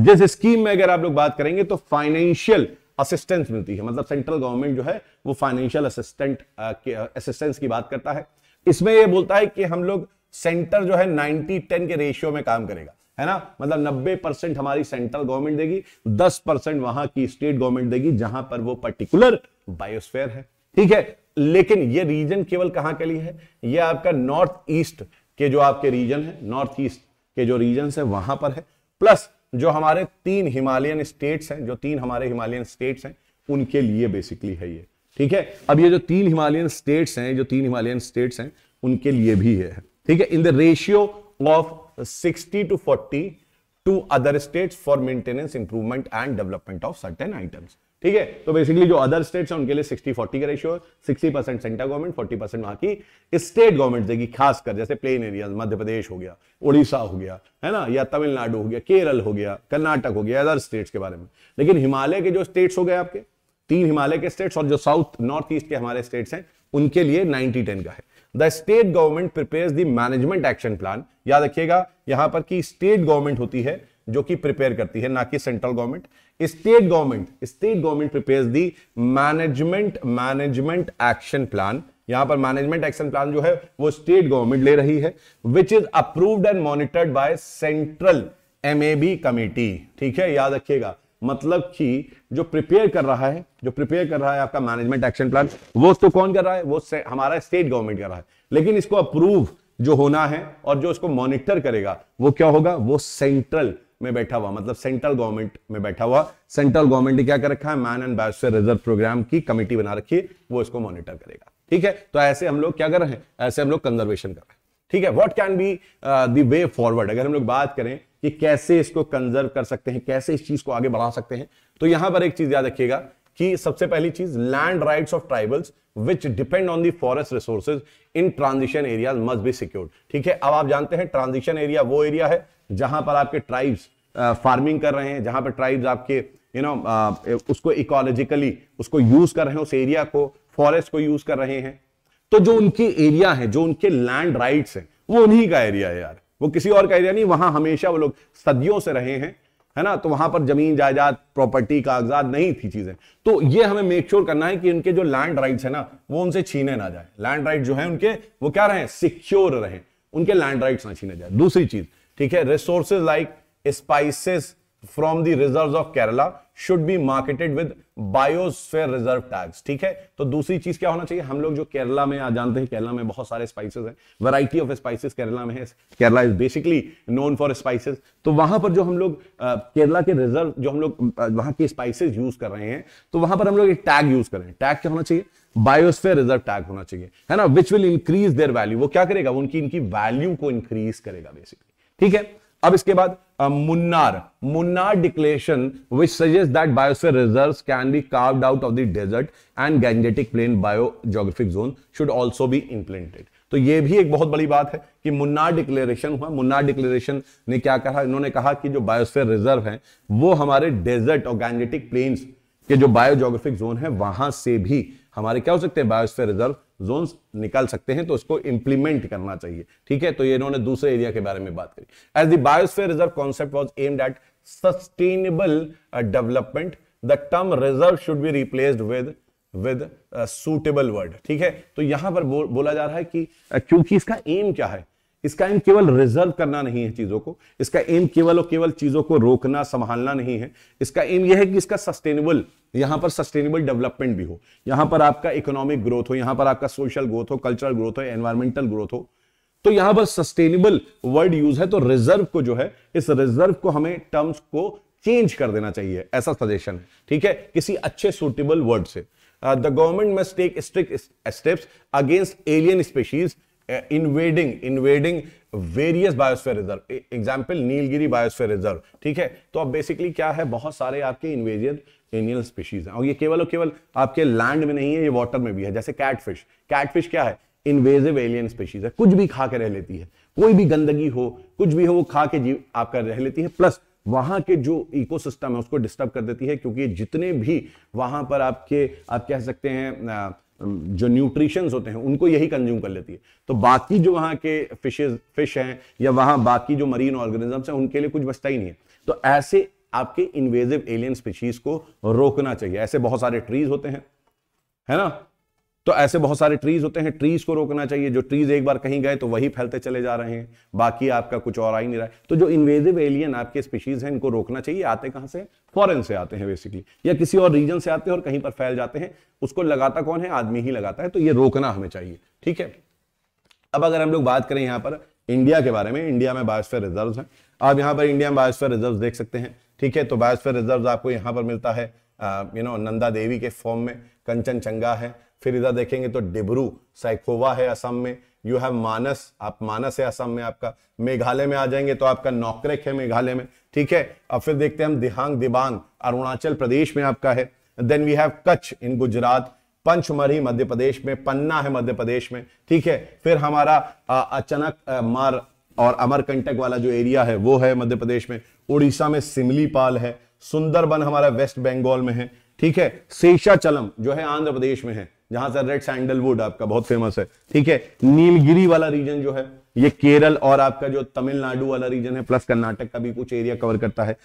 जिस स्कीम में अगर आप लोग बात करेंगे तो फाइनेंशियल असिस्टेंस मिलती है मतलब सेंट्रल गवर्नमेंट जो है वो फाइनेंशियल असिस्टेंट असिस्टेंस की बात करता है इसमें ये बोलता है कि हम लोग सेंटर जो है नाइनटी टेन के रेशियो में काम करेगा है ना मतलब 90 परसेंट हमारी सेंट्रल गवर्नमेंट देगी 10 परसेंट वहां की स्टेट गवर्नमेंट देगी जहां पर वो पर्टिकुलर बायोस्फेयर है ठीक है लेकिन ये रीजन केवल कहां के लिए है ये आपका नॉर्थ ईस्ट के जो आपके रीजन है नॉर्थ ईस्ट के जो रीजन है वहां पर है प्लस जो हमारे तीन हिमालयन स्टेट्स हैं जो तीन हमारे हिमालयन स्टेट्स हैं उनके लिए बेसिकली है ये ठीक है अब ये जो तीन हिमालयन स्टेट्स हैं जो तीन हिमालयन स्टेट्स हैं उनके लिए भी है ठीक है in the ratio of 60 to 40 to other states for maintenance improvement and development of certain items ठीक है तो बेसिकली जो अदर स्टेट्स हैं उनके लिए 60 40 का ratio sixty percent central government 40 percent वहां की स्टेट गवर्नमेंट देगी खासकर जैसे प्लेन एरिया मध्य प्रदेश हो गया उड़ीसा हो गया है ना या तमिलनाडु हो गया केरल हो गया कर्नाटक हो गया अदर स्टेट्स के बारे में लेकिन हिमालय के जो स्टेट्स हो गए आपके तीन हिमालय के स्टेट्स और जो साउथ नॉर्थ ईस्ट के हमारे स्टेट्स हैं उनके लिए नाइनटी टेन का है the state government prepare the management action plan याद रखिएगा यहां पर कि स्टेट गवर्नमेंट होती है जो कि प्रिपेयर करती है ना कि central government state government state government prepare the management management action plan यहां पर मैनेजमेंट एक्शन प्लान जो है वो स्टेट गवर्नमेंट ले रही है which is approved and monitored by central M committee ठीक है याद रखिएगा मतलब कि जो प्रिपेयर कर रहा है जो प्रिपेयर कर रहा है आपका मैनेजमेंट एक्शन प्लान वो तो कौन कर रहा है वो हमारा स्टेट गवर्नमेंट कर रहा है लेकिन इसको अप्रूव जो होना है और जो इसको मॉनिटर करेगा वो क्या होगा वो सेंट्रल में बैठा हुआ मतलब सेंट्रल गवर्नमेंट में बैठा हुआ सेंट्रल गवर्नमेंट ने क्या कर रखा है man and bachelor reserve programme की कमेटी बना रखी है वो इसको मॉनिटर करेगा ठीक है तो ऐसे हम लोग क्या कर रहे हैं ऐसे हम लोग कंजर्वेशन कर रहे हैं ठीक है what can be the way forward अगर हम लोग बात करें कि कैसे इसको कंजर्व कर सकते हैं कैसे इस चीज को आगे बढ़ा सकते हैं तो यहां पर एक चीज याद रखिएगा कि सबसे पहली चीज land rights of tribals which depend on the forest resources in transition areas must be secured ठीक है अब आप जानते हैं ट्रांजिशन एरिया वो एरिया है जहां पर आपके ट्राइब्स फार्मिंग कर रहे हैं जहां पर ट्राइब्स आपके यू नो उसको इकोलॉजिकली उसको यूज कर रहे हैं उस एरिया को फॉरेस्ट को यूज कर रहे हैं तो जो उनकी एरिया है जो उनके लैंड राइट्स हैं वो उन्हीं का एरिया है यार वो किसी और का एरिया नहीं वहां हमेशा वो लोग सदियों से रहे हैं है ना तो वहां पर जमीन जायदाद प्रॉपर्टी कागजात नहीं थी चीजें तो ये हमें मेक श्योर sure करना है कि उनके जो लैंड राइट्स है ना वो उनसे छीने ना जाए लैंड राइट जो है उनके वो क्या रहे सिक्योर रहे उनके लैंड राइट्स ना छीने जाए दूसरी चीज ठीक है resources like spices from the reserves of Kerala should be marketed with biosphere reserve tags ठीक है तो दूसरी चीज क्या होना चाहिए हम लोग जो केरला में आ जानते हैं केरला में बहुत सारे स्पाइसेस हैं वैरायटी ऑफ स्पाइसेस केरला में है Kerala is basically known for spices तो वहां पर जो हम लोग केरला के रिजर्व जो हम लोग वहां के स्पाइसेस यूज कर रहे हैं तो वहां पर हम लोग एक टैग यूज करें टैग क्या होना चाहिए बायोस्फेयर रिजर्व टैग होना चाहिए है ना which will increase their value वो क्या करेगा वो उनकी इनकी वैल्यू को इंक्रीज करेगा बेसिकली ठीक है अब इसके बाद Munnar Munnar declaration which suggest that biosphere reserve can be carve out of the desert and Gangetic plain biogeographic zone should also be implemented तो ये भी एक बहुत बड़ी बात है कि मुन्नार डिक्लेरेशन हुआ मुन्नार डिक्लेरेशन ने क्या कहा इन्होंने कहा कि जो बायोस्फीयर रिजर्व है वो हमारे डेजर्ट और गैंगेटिक प्लेन्स के जो बायोजोग्राफिक जोन है वहां से भी हमारे क्या हो सकते हैं बायोस्फेयर रिजर्व जोन्स निकाल सकते हैं तो उसको इंप्लीमेंट करना चाहिए ठीक है तो ये इन्होंने दूसरे एरिया के बारे में बात करी as the biosphere reserve concept was aimed at sustainable development the term reserve should be replaced with with suitable word ठीक है तो यहां पर बो, बोला जा रहा है कि uh, क्योंकि इसका एम क्या है इसका एम केवल रिजर्व करना नहीं है चीजों को इसका एम केवल और केवल चीजों को रोकना संभालना नहीं है इसका एम यह है कि इसका सस्टेनेबल यहां पर सस्टेनेबल डेवलपमेंट भी हो यहां पर आपका इकोनॉमिक ग्रोथ हो यहां पर आपका सोशल ग्रोथ हो कल्चरल ग्रोथ हो एनवायरमेंटल ग्रोथ हो तो यहां पर सस्टेनेबल वर्ड यूज है तो रिजर्व को जो है इस रिजर्व को हमें टर्म्स को चेंज कर देना चाहिए ऐसा सजेशन है ठीक है किसी अच्छे सुटेबल वर्ड से the government must take strict steps against alien species invading invading various biosphere reserve example Nilgiri biosphere reserve ठीक है तो अब बेसिकली क्या है बहुत सारे आपके इन्वेजियन एनियल स्पीशीज हैं और ये केवल और केवल आपके लैंड में नहीं है ये वाटर में भी है जैसे कैटफिश कैटफिश क्या है इन्वेजिव एलियन स्पीशीज है कुछ भी खा के रह लेती है कोई भी गंदगी हो कुछ भी हो वो खा के जीव आपका रह लेती है प्लस वहां के जो इकोसिस्टम है उसको डिस्टर्ब कर देती है क्योंकि जितने भी वहां पर आपके आप कह सकते हैं uh, जो न्यूट्रिशंस होते हैं उनको यही कंज्यूम कर लेती है तो बाकी जो वहां के फिशेज फिश हैं या वहां बाकी जो मरीन ऑर्गेनिजम्स हैं उनके लिए कुछ बचता ही नहीं है तो ऐसे आपके इन्वेजिव एलियन स्पीशीज को रोकना चाहिए ऐसे बहुत सारे ट्रीज होते हैं है ना तो ऐसे बहुत सारे ट्रीज होते हैं ट्रीज को रोकना चाहिए जो ट्रीज एक बार कहीं गए तो वही फैलते चले जा रहे हैं बाकी आपका कुछ और आ ही नहीं रहा है तो जो इन्वेजिव एलियन आपके स्पीशीज हैं इनको रोकना चाहिए आते कहां से फॉरेन से आते हैं बेसिकली या किसी और रीजन से आते हैं और कहीं पर फैल जाते हैं उसको लगाता कौन है आदमी ही लगाता है तो ये रोकना हमें चाहिए ठीक है अब अगर हम लोग बात करें यहाँ पर इंडिया के बारे में इंडिया में बायोस्फेयर रिजर्व है आप यहाँ पर इंडिया में बायोस्फेयर रिजर्व देख सकते हैं ठीक है तो बायोस्फेयर रिजर्व आपको यहाँ पर मिलता है यू नो नंदा देवी के फॉर्म में कंचन चंगा है फिर इधर देखेंगे तो डिब्रू साइकोवा है असम में यू हैव मानस आप मानस है असम में आपका मेघालय में आ जाएंगे तो आपका नौकरेक है मेघालय में ठीक है अब फिर देखते हैं हम दिहांग दिबांग अरुणाचल प्रदेश में आपका है then we have Kutch in Gujarat Pachmarhi Madhya Pradesh में पन्ना है मध्य प्रदेश में ठीक है फिर हमारा अचानक मार और अमरकंटक वाला जो एरिया है वो है मध्य प्रदेश में उड़ीसा में सिमलीपाल है सुंदरबन हमारा वेस्ट बंगाल में है ठीक है शेषाचलम जो है आंध्र प्रदेश में है जहां से रेड सैंडलवुड आपका बहुत फेमस है ठीक है नीमगिरी वाला रीजन जो है ये केरल और आपका जो तमिलनाडु वाला रीजन है प्लस कर्नाटक का भी कुछ एरिया कवर करता है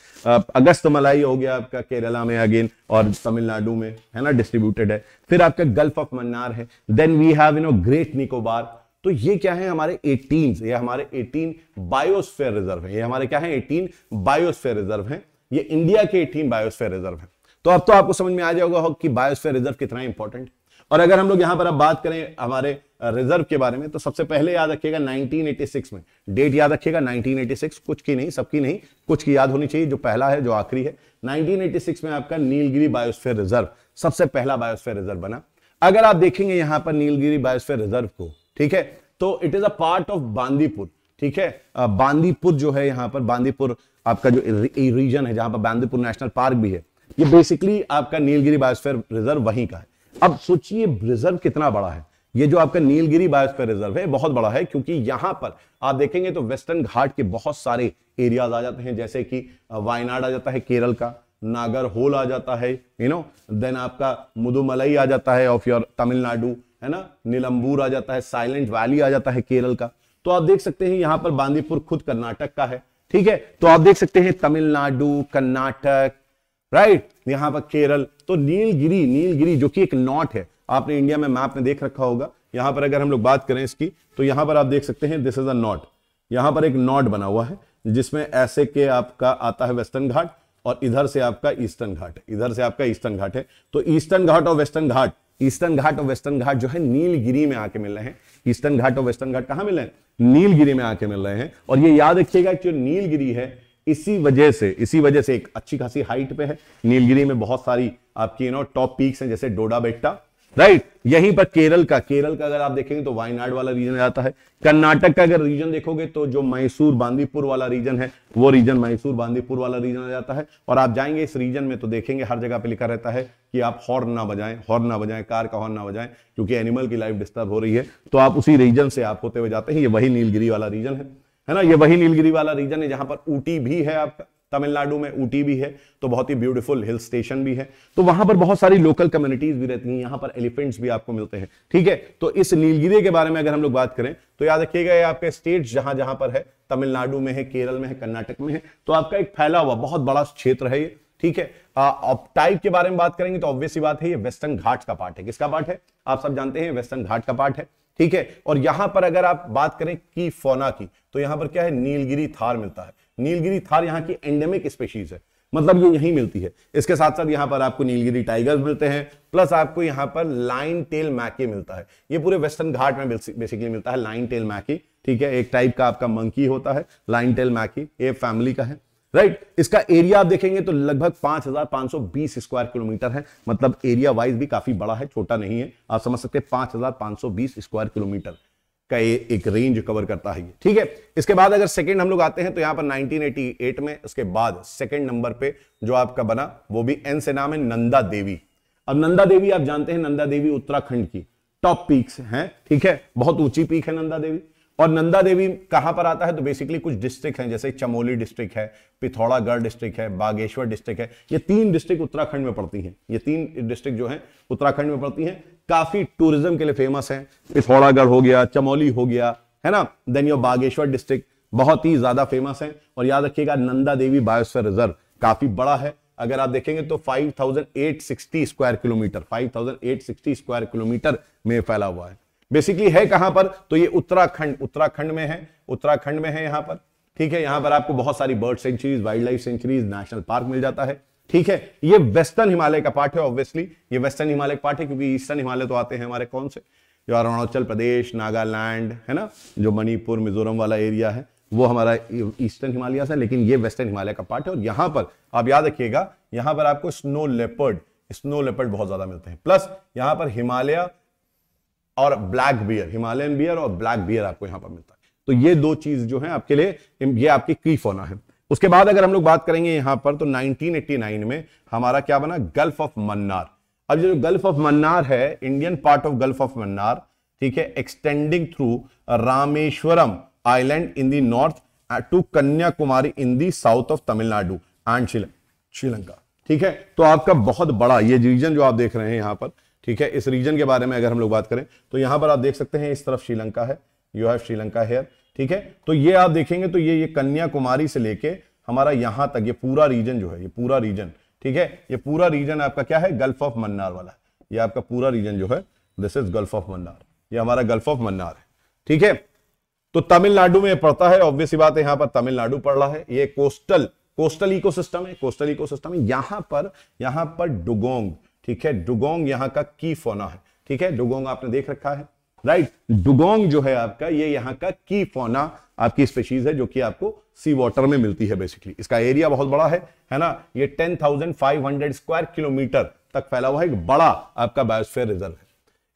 अगस्त मलाई हो गया आपका केरला में अगेन और तमिलनाडु में है ना डिस्ट्रीब्यूटेड है फिर आपका गल्फ ऑफ मन्नार है then we have you know great Nicobar तो ये क्या है हमारे 18 ये हमारे 18 बायोस्फेयर रिजर्व है ये हमारे क्या है 18 बायोस्फेयर रिजर्व है ये इंडिया के 18 बायोस्फेयर रिजर्व है तो अब तो आपको समझ में आ जाएगा कि बायोस्फेयर रिजर्व कितना इंपॉर्टेंट और अगर हम लोग यहां पर अब बात करें हमारे रिजर्व के बारे में तो सबसे पहले याद रखिएगा 1986 में डेट याद रखिएगा 1986 कुछ की नहीं सबकी नहीं कुछ की याद होनी चाहिए जो पहला है जो आखिरी है 1986 में आपका नीलगिरी बायोस्फेयर रिजर्व सबसे पहला बायोस्फेयर रिजर्व बना अगर आप देखेंगे यहां पर नीलगिरी बायोस्फेयर रिजर्व को ठीक है तो it is a part of Bandipur ठीक है बांदीपुर जो है यहां पर बांदीपुर आपका जो रीजन है जहां पर बांदीपुर नेशनल पार्क भी है ये बेसिकली आपका नीलगिरी बायोस्फेयर रिजर्व वहीं का है अब सोचिए रिजर्व कितना बड़ा है ये जो आपका नीलगिरी बायोस्फीयर रिजर्व है बहुत बड़ा है क्योंकि यहां पर आप देखेंगे तो वेस्टर्न घाट के बहुत सारे एरियाज आ जाते हैं जैसे कि वायनाड आ जाता है केरल का नागर होल आ जाता है यू नो देन आपका मुदुमलई आ जाता है ऑफ योर तमिलनाडु है ना नीलम्बूर आ जाता है साइलेंट वैली आ जाता है केरल का तो आप देख सकते हैं यहां पर बांदीपुर खुद कर्नाटक का है ठीक है तो आप देख सकते हैं तमिलनाडु कर्नाटक राइट यहां पर केरल तो नीलगिरी नीलगिरी जो कि एक नॉट है आपने इंडिया में मैप में देख रखा होगा यहां पर अगर हम लोग बात करें इसकी तो यहां पर आप देख सकते हैं दिस इज अ नॉट यहां पर एक नॉट बना हुआ है जिसमें ऐसे के आपका आता है वेस्टर्न घाट और इधर से आपका ईस्टर्न घाट है इधर से आपका ईस्टर्न घाट है तो ईस्टर्न घाट और वेस्टर्न घाट ईस्टर्न घाट और वेस्टर्न घाट जो है नीलगिरी में आके मिल रहे हैं ईस्टर्न घाट और वेस्टर्न घाट कहां मिल रहे हैं नीलगिरी में आके मिल रहे हैं और ये याद रखिएगा कि जो नीलगिरी है इसी वजह से इसी वजह से एक अच्छी खासी हाइट पे है नीलगिरी में बहुत सारी आपकी यू नो टॉप पीक्स हैं जैसे डोडा बेट्टा राइट यहीं पर केरल का केरल का अगर आप देखेंगे तो वायनाड वाला रीजन आता है कर्नाटक का अगर रीजन देखोगे तो जो मैसूर बांदीपुर वाला रीजन है वो रीजन मैसूर बांदीपुर वाला रीजन आ जाता है और आप जाएंगे इस रीजन में तो देखेंगे हर जगह पे लिखा रहता है कि आप हॉर्न ना बजाएं हॉर्न ना बजाएं कार का हॉर्न ना बजाएं क्योंकि एनिमल की लाइफ डिस्टर्ब हो रही है तो आप उसी रीजन से आप होते हुए जाते हैं ये वही नीलगिरी वाला रीजन है है ना ये वही नीलगिरी वाला रीजन है जहां पर ऊटी भी है आपका तमिलनाडु में ऊटी भी है तो बहुत ही ब्यूटीफुल हिल स्टेशन भी है तो वहां पर बहुत सारी लोकल कम्युनिटीज भी रहती हैं यहाँ पर एलिफेंट्स भी आपको मिलते हैं ठीक है तो इस नीलगिरी के बारे में अगर हम लोग बात करें तो याद रखिएगा ये आपके स्टेट जहां जहां पर है तमिलनाडु में है केरल में है कर्नाटक में है तो आपका एक फैला हुआ बहुत बड़ा क्षेत्र है ये ठीक है अब टाइप के बारे में बात करेंगे तो ऑब्वियसली बात है ये वेस्टर्न घाट का पार्ट है किसका पार्ट है आप सब जानते हैं वेस्टर्न घाट का पार्ट है ठीक है और यहां पर अगर आप बात करें की फोना की तो यहां पर क्या है नीलगिरी थार मिलता है नीलगिरी थार यहाँ की एंडेमिक स्पेशीज है मतलब ये यही मिलती है इसके साथ साथ यहाँ पर आपको नीलगिरी टाइगर्स मिलते हैं प्लस आपको यहाँ पर लाइन टेल मैके मिलता है ये पूरे वेस्टर्न घाट में बेसिकली मिलता है लाइन टेल मैकी ठीक है एक टाइप का आपका मंकी होता है लाइन टेल मैकी ये फैमिली का है राइट right? इसका एरिया आप देखेंगे तो लगभग 5520 स्क्वायर किलोमीटर है मतलब एरिया वाइज भी काफी बड़ा है छोटा नहीं है आप समझ सकते हैं 5520 स्क्वायर किलोमीटर का ये एक रेंज कवर करता है ये ठीक है इसके बाद अगर सेकंड हम लोग आते हैं तो यहां पर 1988 में उसके बाद सेकंड नंबर पे जो आपका बना वो भी एन से नाम है नंदा देवी अब नंदा देवी आप जानते हैं नंदा देवी उत्तराखंड की टॉप पीक्स हैं ठीक है बहुत ऊंची पीक है नंदा देवी और नंदा देवी कहां पर आता है तो बेसिकली कुछ डिस्ट्रिक्ट हैं जैसे चमोली डिस्ट्रिक्ट है पिथौरागढ़ डिस्ट्रिक्ट है बागेश्वर डिस्ट्रिक्ट है ये तीन डिस्ट्रिक्ट उत्तराखंड में पड़ती हैं ये तीन डिस्ट्रिक्ट जो है उत्तराखंड में पड़ती हैं काफी टूरिज्म के लिए फेमस है पिथौरागढ़ हो गया चमोली हो गया है ना देन यो बागेश्वर डिस्ट्रिक्ट बहुत ही ज्यादा फेमस है और याद रखिएगा नंदा देवी बायोस्फेयर रिजर्व काफी बड़ा है अगर आप देखेंगे तो 5860 स्क्वायर किलोमीटर 5860 स्क्वायर किलोमीटर में फैला हुआ है बेसिकली है कहां पर तो ये उत्तराखंड उत्तराखंड में है उत्तराखंड में है यहां पर ठीक है यहां पर आपको बहुत सारी bird sanctuaries wildlife sanctuaries national park मिल जाता है ठीक है ये वेस्टर्न हिमालय का पार्ट है ऑब्वियसली ये वेस्टर्न हिमालय का पार्ट है क्योंकि ईस्टर्न हिमालय तो आते हैं हमारे कौन से जो अरुणाचल प्रदेश नागालैंड है ना जो मणिपुर मिजोरम वाला एरिया है वो हमारा ईस्टर्न हिमालय से लेकिन ये वेस्टर्न हिमालय का पार्ट है और यहाँ पर आप याद रखिएगा यहाँ पर आपको स्नो लेपर्ड स्नो लेपर्ड बहुत ज्यादा मिलते हैं प्लस यहाँ पर हिमालय और ब्लैक बियर हिमालयन बियर और ब्लैक बियर आपको यहां पर मिलता है तो ये दो चीज जो है आपके लिए ये आपकी की फोना है उसके बाद अगर हम लोग बात करेंगे यहां पर तो 1989 में हमारा क्या बना गल्फ ऑफ मन्नार अब जो गल्फ ऑफ मन्नार है Indian part of gulf of Mannar ठीक है extending through Rameswaram island in the north to Kanyakumari in the south of Tamil Nadu and Sri Lanka ठीक है तो आपका बहुत बड़ा ये रीजन जो आप देख रहे हैं यहां पर ठीक है इस रीजन के बारे में अगर हम लोग बात करें तो यहां पर आप देख सकते हैं इस तरफ श्रीलंका है यू हैव श्रीलंका हेयर ठीक है तो ये आप देखेंगे तो ये ये कन्याकुमारी से लेके हमारा यहां तक ये पूरा रीजन जो है ये पूरा रीजन ठीक है ये पूरा रीजन आपका क्या है गल्फ ऑफ मन्नार वाला ये आपका पूरा रीजन जो है this is gulf of Mannar ये हमारा गल्फ ऑफ मन्नार है ठीक है तो तमिलनाडु में पड़ता है ऑब्वियस बात है यहाँ पर तमिलनाडु पड़ रहा है ये कोस्टल कोस्टल इकोसिस्टम है कोस्टल इकोसिस्टम है यहां पर यहां पर डुगोंग ठीक है डुगोंग यहां का की फोना है ठीक है डुगोंग आपने देख रखा है राइट डुगोंग जो है आपका ये यहां का की फोना आपकी स्पेशीज है जो कि आपको सी वाटर में मिलती है बेसिकली इसका एरिया बहुत बड़ा है है ना ये 10,500 स्क्वायर किलोमीटर तक फैला हुआ है एक बड़ा आपका बायोस्फेयर रिजर्व है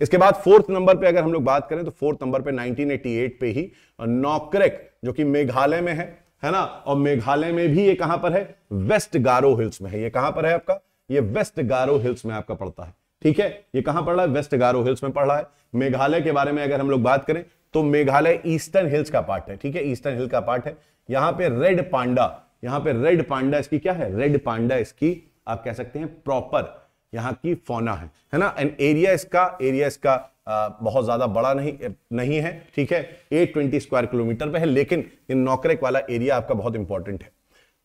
इसके बाद फोर्थ नंबर पे अगर हम लोग बात करें तो फोर्थ नंबर पे 1988 पे ही नौकरेक जो कि मेघालय में है है ना और मेघालय में भी ये कहां पर है वेस्ट गारो हिल्स में है ये कहां पर है आपका ये वेस्ट गारो हिल्स में आपका पड़ता है ठीक है ये कहां पड़ रहा है वेस्ट गारो हिल्स में पड़ रहा है मेघालय के बारे में अगर हम लोग बात करें तो मेघालय ईस्टर्न हिल्स का पार्ट है ठीक है ईस्टर्न हिल का पार्ट है यहां पे रेड पांडा यहां पे रेड पांडा इसकी क्या है रेड पांडा इसकी आप कह सकते हैं प्रॉपर यहाँ की फोना है है ना एंड एरिया इसका एरिया इसका आ, बहुत ज्यादा बड़ा नहीं नहीं है ठीक है 820 स्क्वायर किलोमीटर पे है लेकिन ये नौकरेक वाला एरिया आपका बहुत इंपॉर्टेंट है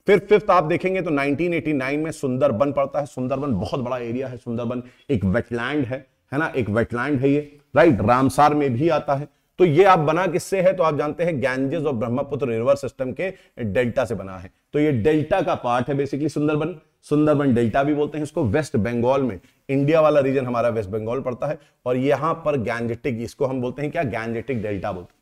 फिर फिफ्थ आप देखेंगे तो 1989 में सुंदरबन पड़ता है सुंदरबन बहुत बड़ा एरिया है सुंदरबन एक वेटलैंड है है ना एक वेटलैंड है ये राइट रामसार में भी आता है तो ये आप बना किससे है तो आप जानते हैं गैंजेस और ब्रह्मपुत्र रिवर सिस्टम के डेल्टा से बना है तो ये डेल्टा का पार्ट है बेसिकली सुंदरबन सुंदरबन डेल्टा भी बोलते हैं इसको वेस्ट बंगाल में इंडिया वाला रीजन हमारा वेस्ट बंगाल पड़ता है और यहां पर गैंजेटिक इसको हम बोलते हैं क्या गैंजेटिक डेल्टा बोलते हैं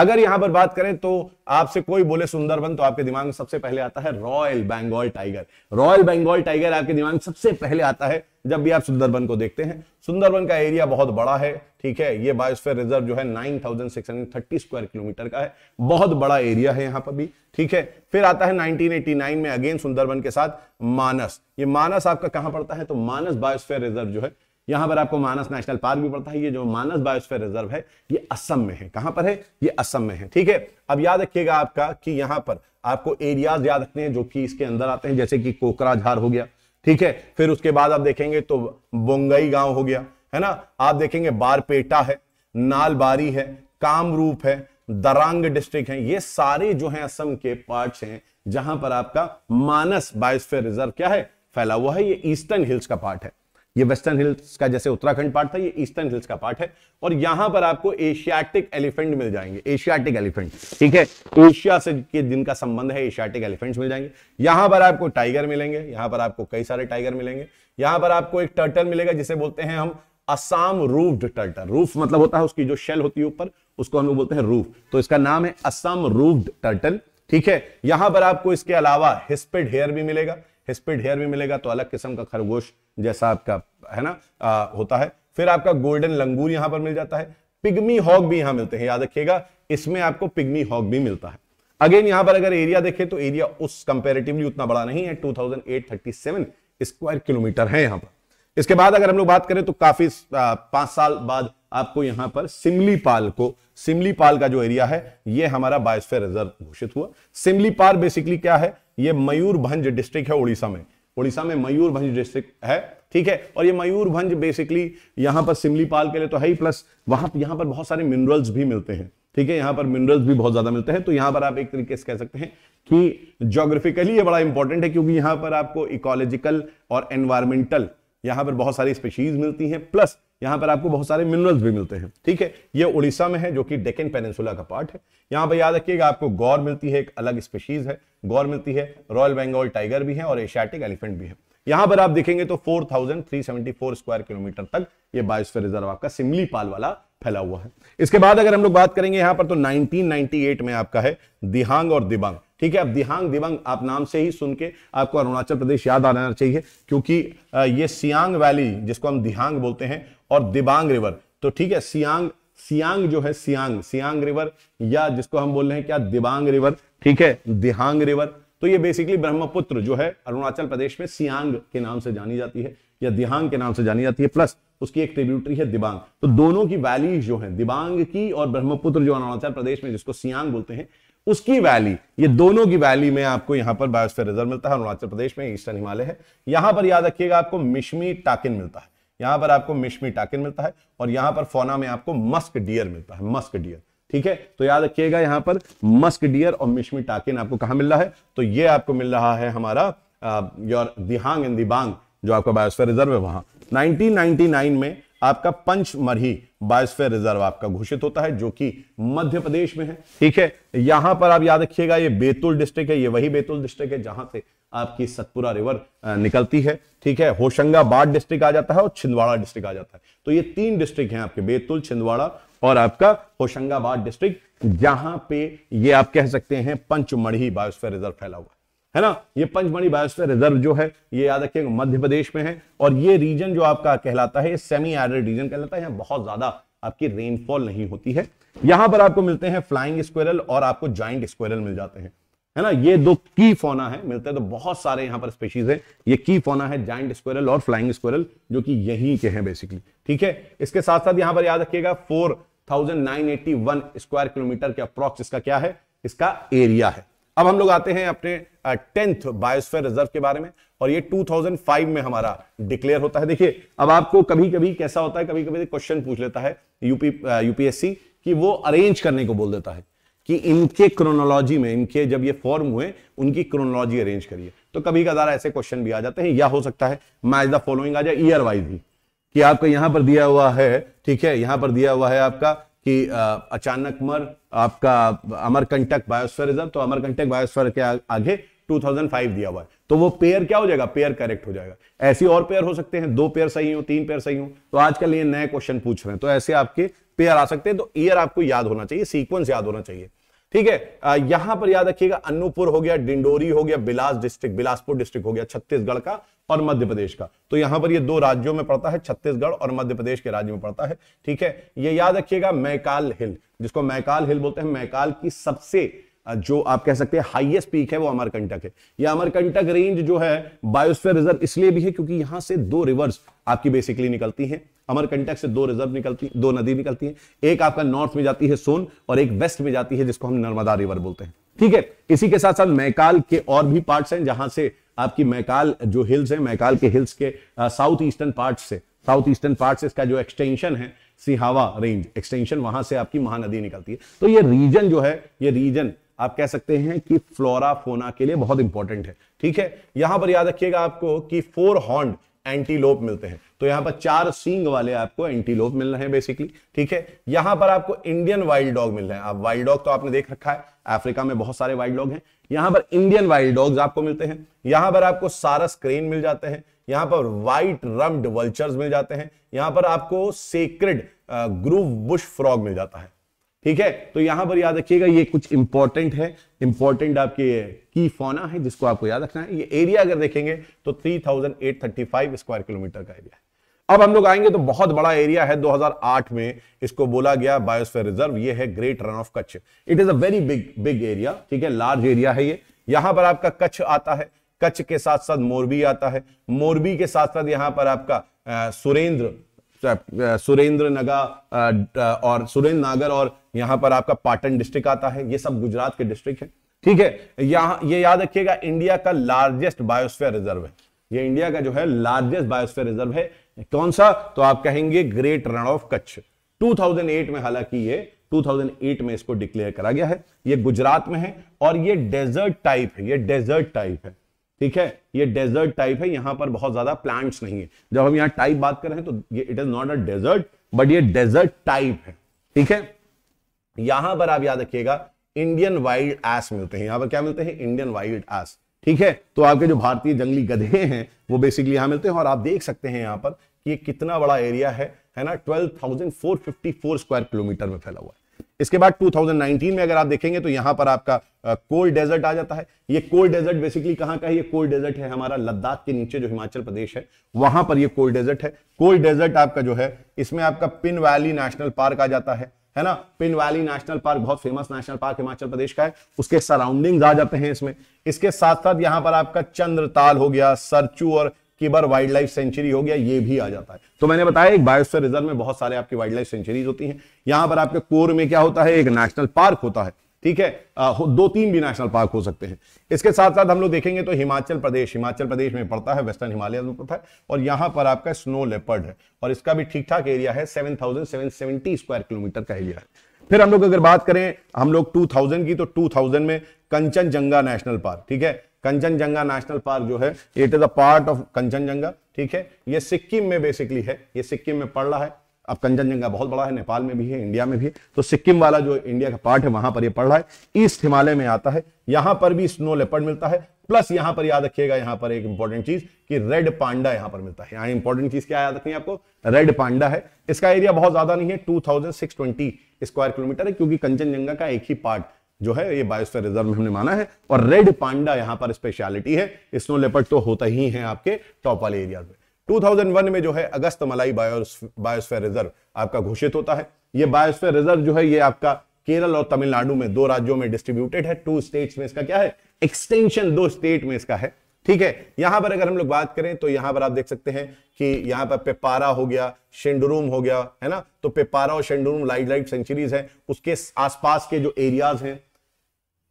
अगर यहां पर बात करें तो आपसे कोई बोले सुंदरबन तो आपके दिमाग में सबसे पहले आता है royal Bengal tiger royal Bengal tiger आपके दिमाग में सबसे पहले आता है जब भी आप सुंदरबन को देखते हैं सुंदरबन का एरिया बहुत बड़ा है ठीक है ये बायोस्फीयर रिजर्व जो है 9,630 स्क्वायर किलोमीटर का है बहुत बड़ा एरिया है यहां पर भी ठीक है फिर आता है 1989 में अगेन सुंदरबन के साथ मानस ये मानस आपका कहां पड़ता है तो मानस बायोस्फेयर रिजर्व जो है यहां पर आपको मानस नेशनल पार्क भी पड़ता है ये जो मानस बायोस्फेयर रिजर्व है ये असम में है कहां पर है ये असम में है ठीक है अब याद रखिएगा आपका कि यहां पर आपको एरियाज याद रखने हैं जो कि इसके अंदर आते हैं जैसे कि कोकराझार हो गया ठीक है फिर उसके बाद आप देखेंगे तो बोंगई गांव हो गया है ना आप देखेंगे बारपेटा है नालबारी है कामरूप है दरांग डिस्ट्रिक्ट है ये सारे जो है असम के पार्ट हैं जहां पर आपका मानस बायोस्फेयर रिजर्व क्या है फैला हुआ है ये ईस्टर्न हिल्स का पार्ट है ये वेस्टर्न हिल्स का जैसे उत्तराखंड पार्ट था ये ईस्टर्न हिल्स का पार्ट है और यहां पर आपको एशियाटिक एलिफेंट मिल जाएंगे एशियाटिक एलिफेंट ठीक है एशिया से के जिनका संबंध है एशियाटिक एलिफेंट मिल जाएंगे यहां पर आपको टाइगर मिलेंगे यहां पर आपको कई सारे टाइगर मिलेंगे यहां पर आपको एक टर्टल मिलेगा जिसे बोलते हैं हम असाम रूफ्ड टर्टल रूफ मतलब होता है उसकी जो शेल होती है ऊपर उसको हम लोग बोलते हैं रूफ तो इसका नाम है असाम रूफ्ड टर्टल ठीक है यहां पर आपको इसके अलावा हिस्पिड हेयर भी मिलेगा स्पिड हेयर भी मिलेगा तो अलग किस्म का खरगोश जैसा आपका है ना आ, होता है फिर आपका गोल्डन लंगूर यहां पर मिल जाता है पिग्मी हॉग भी यहां मिलते हैं याद रखिएगा इसमें आपको पिग्मी हॉग भी मिलता है अगेन यहां पर अगर एरिया देखें तो एरिया उस कंपेरेटिवली उतना बड़ा नहीं है 2837 स्क्वायर किलोमीटर है यहां पर इसके बाद अगर हम लोग बात करें तो काफी पांच साल बाद आपको यहां पर सिमलीपाल को सिमलीपाल का जो एरिया है यह हमारा बायोस्फीयर रिजर्व घोषित हुआ सिमलीपाल बेसिकली क्या है यह मयूरभंज डिस्ट्रिक्ट है उड़ीसा में उड़ीसा में मयूरभंज डिस्ट्रिक्ट है ठीक है और ये मयूरभंज बेसिकली यहां पर सिमलीपाल के लिए तो है ही प्लस वहां यहां पर बहुत सारे मिनरल्स भी मिलते हैं ठीक है यहां पर मिनरल्स भी बहुत ज्यादा मिलते हैं तो यहां पर आप एक तरीके से कह सकते हैं कि जोग्राफिकली ये बड़ा इंपॉर्टेंट है क्योंकि यहां पर आपको इकोलॉजिकल और एनवायरमेंटल यहां पर बहुत सारी स्पेशीज मिलती हैं प्लस यहाँ पर आपको बहुत सारे मिनरल्स भी मिलते हैं ठीक है ये उड़ीसा में है जो कि डेकन पेनेसुला का पार्ट है यहाँ पर याद रखिएगा आपको गौर मिलती है एक अलग स्पेशीज है गौर मिलती है रॉयल बंगाल टाइगर भी है और एशियाटिक एलिफेंट भी है यहां पर आप देखेंगे तो 4,374 स्क्वायर किलोमीटर तक ये बायोस्फीयर रिजर्व आपका सिमली पाल वाला फैला हुआ है इसके बाद अगर हम लोग बात करेंगे यहां पर तो 1998 में आपका है दिहांग और दिबांग ठीक है अब दिहांग दिवंग आप नाम से ही सुन के आपको अरुणाचल प्रदेश याद आ जाना चाहिए क्योंकि ये सियांग वैली जिसको हम दिहांग बोलते हैं और दिबांग रिवर तो ठीक है सियांग सियांग जो है सियांग सियांग रिवर या जिसको हम बोल रहे हैं क्या दिबांग रिवर ठीक है दिहांग रिवर तो ये बेसिकली ब्रह्मपुत्र जो है अरुणाचल प्रदेश में सियांग के नाम से जानी जाती है या दिहांग के नाम से जानी जाती है प्लस उसकी एक ट्रिब्यूटरी है दिबांग तो दोनों की वैली जो है दिबांग की और ब्रह्मपुत्र जो अरुणाचल प्रदेश में जिसको सियांग बोलते हैं उसकी वैली ये दोनों की वैली में आपको यहां पर बायोस्फीयर रिजर्व मिलता है अरुणाचल प्रदेश में ईस्टर्न हिमालय है यहां पर याद रखिएगा आपको मिशमी टाकिन मिलता है यहां पर आपको मिशमी टाकिन मिलता है और यहां पर फोना में आपको मस्क डियर मिलता है मस्क डियर ठीक है तो याद रखिएगा यहां पर मस्क डियर और मिशमी टाकिन आपको कहां मिल रहा है तो ये आपको मिल रहा है हमारा योर दिहांग इन दिबांग जो आपका बायोस्फेयर रिजर्व है वहां 1999 में आपका पंचमरही बायोस्फेयर रिजर्व आपका घोषित होता है जो कि मध्य प्रदेश में है ठीक है यहां पर आप याद रखिएगा ये बेतुल डिस्ट्रिक्ट है ये वही बेतुल डिस्ट्रिक्ट है जहां से आपकी सतपुरा रिवर निकलती है ठीक है होशंगाबाद डिस्ट्रिक्ट आ जाता है और छिंदवाड़ा डिस्ट्रिक्ट आ जाता है तो ये तीन डिस्ट्रिक्ट हैं आपके बेतुल छिंदवाड़ा और आपका होशंगाबाद डिस्ट्रिक्ट जहां पे ये आप कह सकते हैं पंचमढ़ी बायोस्फेयर रिजर्व फैला हुआ है है ना ये पंचमणि बायोस्फीयर रिजर्व जो है ये याद रखिएगा मध्य प्रदेश में है और ये रीजन जो आपका कहलाता है सेमी एरिड रीजन कहलाता है बहुत ज्यादा आपकी रेनफॉल नहीं होती है यहां पर आपको मिलते हैं फ्लाइंग स्क्वेरल और आपको ज्वाइंट स्क्वेरल मिल जाते हैं है ना ये दो की फोना है मिलते हैं तो बहुत सारे यहाँ पर स्पेशीज है ये की फोना है जाइंट स्क्वेरल और फ्लाइंग स्क्वेरल जो कि यही के हैं बेसिकली ठीक है इसके साथ साथ यहाँ पर याद रखिएगा वन स्क्वायर किलोमीटर के अप्रोक्स इसका क्या है इसका एरिया है अब हम लोग आते हैं अपने टेंथ बायोस्फेयर रिजर्व के बारे में और ये 2005 में हमारा डिक्लेयर होता है देखिए अब आपको कभी कभी कैसा होता है कभी कभी क्वेश्चन पूछ लेता है यूपी यूपीएससी कि वो अरेंज करने को बोल देता है कि इनके क्रोनोलॉजी में इनके जब ये फॉर्म हुए उनकी क्रोनोलॉजी अरेंज करिए तो कभी कदार ऐसे क्वेश्चन भी आ जाते हैं या हो सकता है मैच द फॉलोइंग आ जाए ईयर वाइज भी कि आपका यहां पर दिया हुआ है ठीक है यहां पर दिया हुआ है आपका कि अचानक मर आपका अमरकंटक बायोस्फेयर रिजर्व तो अमरकंटक बायोस्फेयर के आगे 2005 दिया हुआ है तो वो पेयर क्या हो जाएगा पेयर करेक्ट हो जाएगा ऐसी और पेयर हो सकते हैं दो पेयर सही हो तीन पेयर सही हो तो आजकल ये नए क्वेश्चन पूछ रहे हैं तो ऐसे आपके पेयर आ सकते हैं तो ईयर आपको याद होना चाहिए सीक्वेंस याद होना चाहिए ठीक है यहां पर याद रखिएगा अनूपपुर हो गया डिंडोरी हो गया बिलास डिस्ट्रिक्ट बिलासपुर डिस्ट्रिक्ट हो गया छत्तीसगढ़ का और मध्य प्रदेश का तो यहां पर ये दो राज्यों में पड़ता है छत्तीसगढ़ और मध्य प्रदेश के राज्य में पड़ता है ठीक है ये याद रखिएगा मैकाल हिल जिसको मैकाल हिल बोलते हैं मैकाल की सबसे जो आप कह सकते हैं हाईएस्ट पीक है वो अमरकंटक है ये अमरकंटक रेंज जो है बायोस्फीयर रिजर्व इसलिए भी है क्योंकि यहां से दो रिवर्स आपकी बेसिकली निकलती हैं अमरकंटक से दो रिजर्व निकलती दो नदी निकलती है एक आपका नॉर्थ में जाती है सोन और एक वेस्ट में जाती है जिसको हम नर्मदा रिवर बोलते हैं ठीक है इसी के साथ साथ मैकाल के और भी पार्ट है जहां से आपकी मैकाल जो हिल्स है मैकाल के हिल्स के साउथ ईस्टर्न पार्ट से साउथ ईस्टर्न पार्ट से इसका जो एक्सटेंशन है सिहावा रेंज एक्सटेंशन वहां से आपकी महानदी निकलती है तो ये रीजन जो है ये रीजन आप कह सकते हैं कि फ्लोरा फोना के लिए बहुत इंपॉर्टेंट है ठीक है यहां पर याद रखिएगा आपको कि फोर हॉर्न एंटीलोप मिलते हैं तो यहां पर चार सींग वाले आपको एंटीलोप मिल रहे हैं बेसिकली ठीक है यहां पर आपको इंडियन वाइल्ड डॉग मिल रहे हैं आप वाइल्ड डॉग तो आपने देख रखा है अफ्रीका में बहुत सारे वाइल्ड डॉग हैं यहां पर इंडियन वाइल्ड डॉग्स आपको मिलते हैं यहां पर आपको सारस क्रेन मिल जाते हैं यहां पर व्हाइट रम्ड वल्चर्स मिल जाते हैं यहां पर आपको सेक्रेड ग्रूव बुश फ्रॉग मिल जाता है ठीक है तो यहां पर याद रखिएगा ये कुछ इंपॉर्टेंट है इंपॉर्टेंट आपके की फोना है जिसको आपको याद रखना है ये एरिया अगर देखेंगे तो 3835 स्क्वायर किलोमीटर का एरिया है अब हम लोग आएंगे तो बहुत बड़ा एरिया है 2008 में इसको बोला गया बायोस्फेयर रिजर्व ये है great Rann of Kutch it is a very big big area ठीक है लार्ज एरिया है ये यहां पर आपका कच्छ आता है कच्छ के साथ साथ मोरबी आता है मोरबी के साथ साथ यहां पर आपका सुरेंद्र सुरेंद्र नगा और सुरेंद्र नागर और यहाँ पर आपका पाटन डिस्ट्रिक्ट आता है ये सब गुजरात के डिस्ट्रिक्ट है ठीक है यहाँ ये याद रखिएगा इंडिया का लार्जेस्ट बायोस्फेयर रिजर्व है ये इंडिया का जो है लार्जेस्ट बायोस्फेयर रिजर्व है कौन सा तो आप कहेंगे ग्रेट रन ऑफ कच्छ 2008 में हालांकि ये 2008 में इसको डिक्लेयर करा गया है ये गुजरात में है और ये डेजर्ट टाइप है ये डेजर्ट टाइप है ठीक है ये डेजर्ट टाइप है यहां पर बहुत ज्यादा प्लांट्स नहीं है जब हम यहाँ टाइप बात कर रहे हैं तो ये it is not a desert but ये डेजर्ट टाइप है ठीक है यहां पर आप याद रखिएगा इंडियन वाइल्ड एस मिलते हैं यहां पर क्या मिलते हैं इंडियन वाइल्ड एस ठीक है तो आपके जो भारतीय जंगली गधे हैं वो बेसिकली यहां मिलते हैं और आप देख सकते हैं यहां पर कि ये कितना बड़ा एरिया है है ना 12,454 स्क्वायर किलोमीटर में फैला हुआ है इसके बाद 2019 में अगर आप देखेंगे तो यहां पर आपका कोल्ड uh, डेजर्ट आ जाता है ये कोल्ड डेजर्ट बेसिकली कहां का है ये कोल्ड डेजर्ट है हमारा लद्दाख के नीचे जो हिमाचल प्रदेश है वहां पर ये कोल्ड डेजर्ट है कोल्ड डेजर्ट आपका जो है इसमें आपका पिन वैली नेशनल पार्क आ जाता है है ना पिन वैली नेशनल पार्क बहुत famous national park Himachal Pradesh का है उसके सराउंडिंग आ जाते हैं इसमें इसके साथ साथ यहां पर आपका चंद्रताल हो गया सरचू और कीबर वाइल्ड लाइफ सेंचुरी हो गया ये भी आ जाता है तो मैंने बताया एक बायोस्फीयर रिजर्व में बहुत सारे आपकी वाइल्ड लाइफ सेंचुरीज होती हैं यहां पर आपके कोर में क्या होता है एक नेशनल पार्क होता है ठीक है दो तीन भी नेशनल पार्क हो सकते हैं इसके साथ साथ हम लोग देखेंगे तो हिमाचल प्रदेश हिमाचल प्रदेश में पड़ता है वेस्टर्न हिमालय में पड़ता है और यहां पर आपका स्नो लेपर्ड है और इसका भी ठीक ठाक एरिया है 7,770 स्क्वायर किलोमीटर का एरिया है फिर हम लोग अगर बात करें हम लोग 2000 की तो 2000 में कंचनजंगा नेशनल पार्क ठीक है कंचनजंगा नेशनल पार्क जो है it is a part of Kanchenjunga ठीक है ये सिक्किम में बेसिकली है ये सिक्किम में पड़ रहा है अब कंचनजंगा बहुत बड़ा है नेपाल में भी है इंडिया में भी तो सिक्किम वाला जो इंडिया का पार्ट है वहां पर यह पड़ रहा है ईस्ट हिमालय में आता है यहां पर भी स्नो लेपर्ड मिलता है प्लस यहां पर याद रखिएगा यहां पर एक इंपॉर्टेंट चीज कि रेड पांडा यहां पर मिलता है यहां इंपॉर्टेंट चीज क्या याद रखनी है आपको रेड पांडा है इसका एरिया बहुत ज्यादा नहीं है two thousand six twenty square kilometre है क्योंकि कंचनजंगा का एक ही पार्ट जो है ये बायोस्फीयर रिजर्व में हमने माना है और रेड पांडा यहां पर स्पेशलिटी है स्नो लेपर्ड तो होता ही है आपके टॉप वाले एरिया में 2001 में जो है अगस्त मलाई बायोस्फीयर रिजर्व आपका घोषित होता है ये बायोस्फीयर रिजर्व जो है ये आपका केरल और तमिलनाडु में दो राज्यों में डिस्ट्रीब्यूटेड है टू स्टेट्स में इसका क्या है एक्सटेंशन दो स्टेट में इसका है ठीक है यहां पर अगर हम लोग बात करें तो यहां पर आप देख सकते हैं कि यहां पर पेपारा हो गया शेंडरूम हो गया है ना तो पेपारा और शेंडरूम लाइट लाइट सेंचुरीज है उसके आसपास के जो एरियाज हैं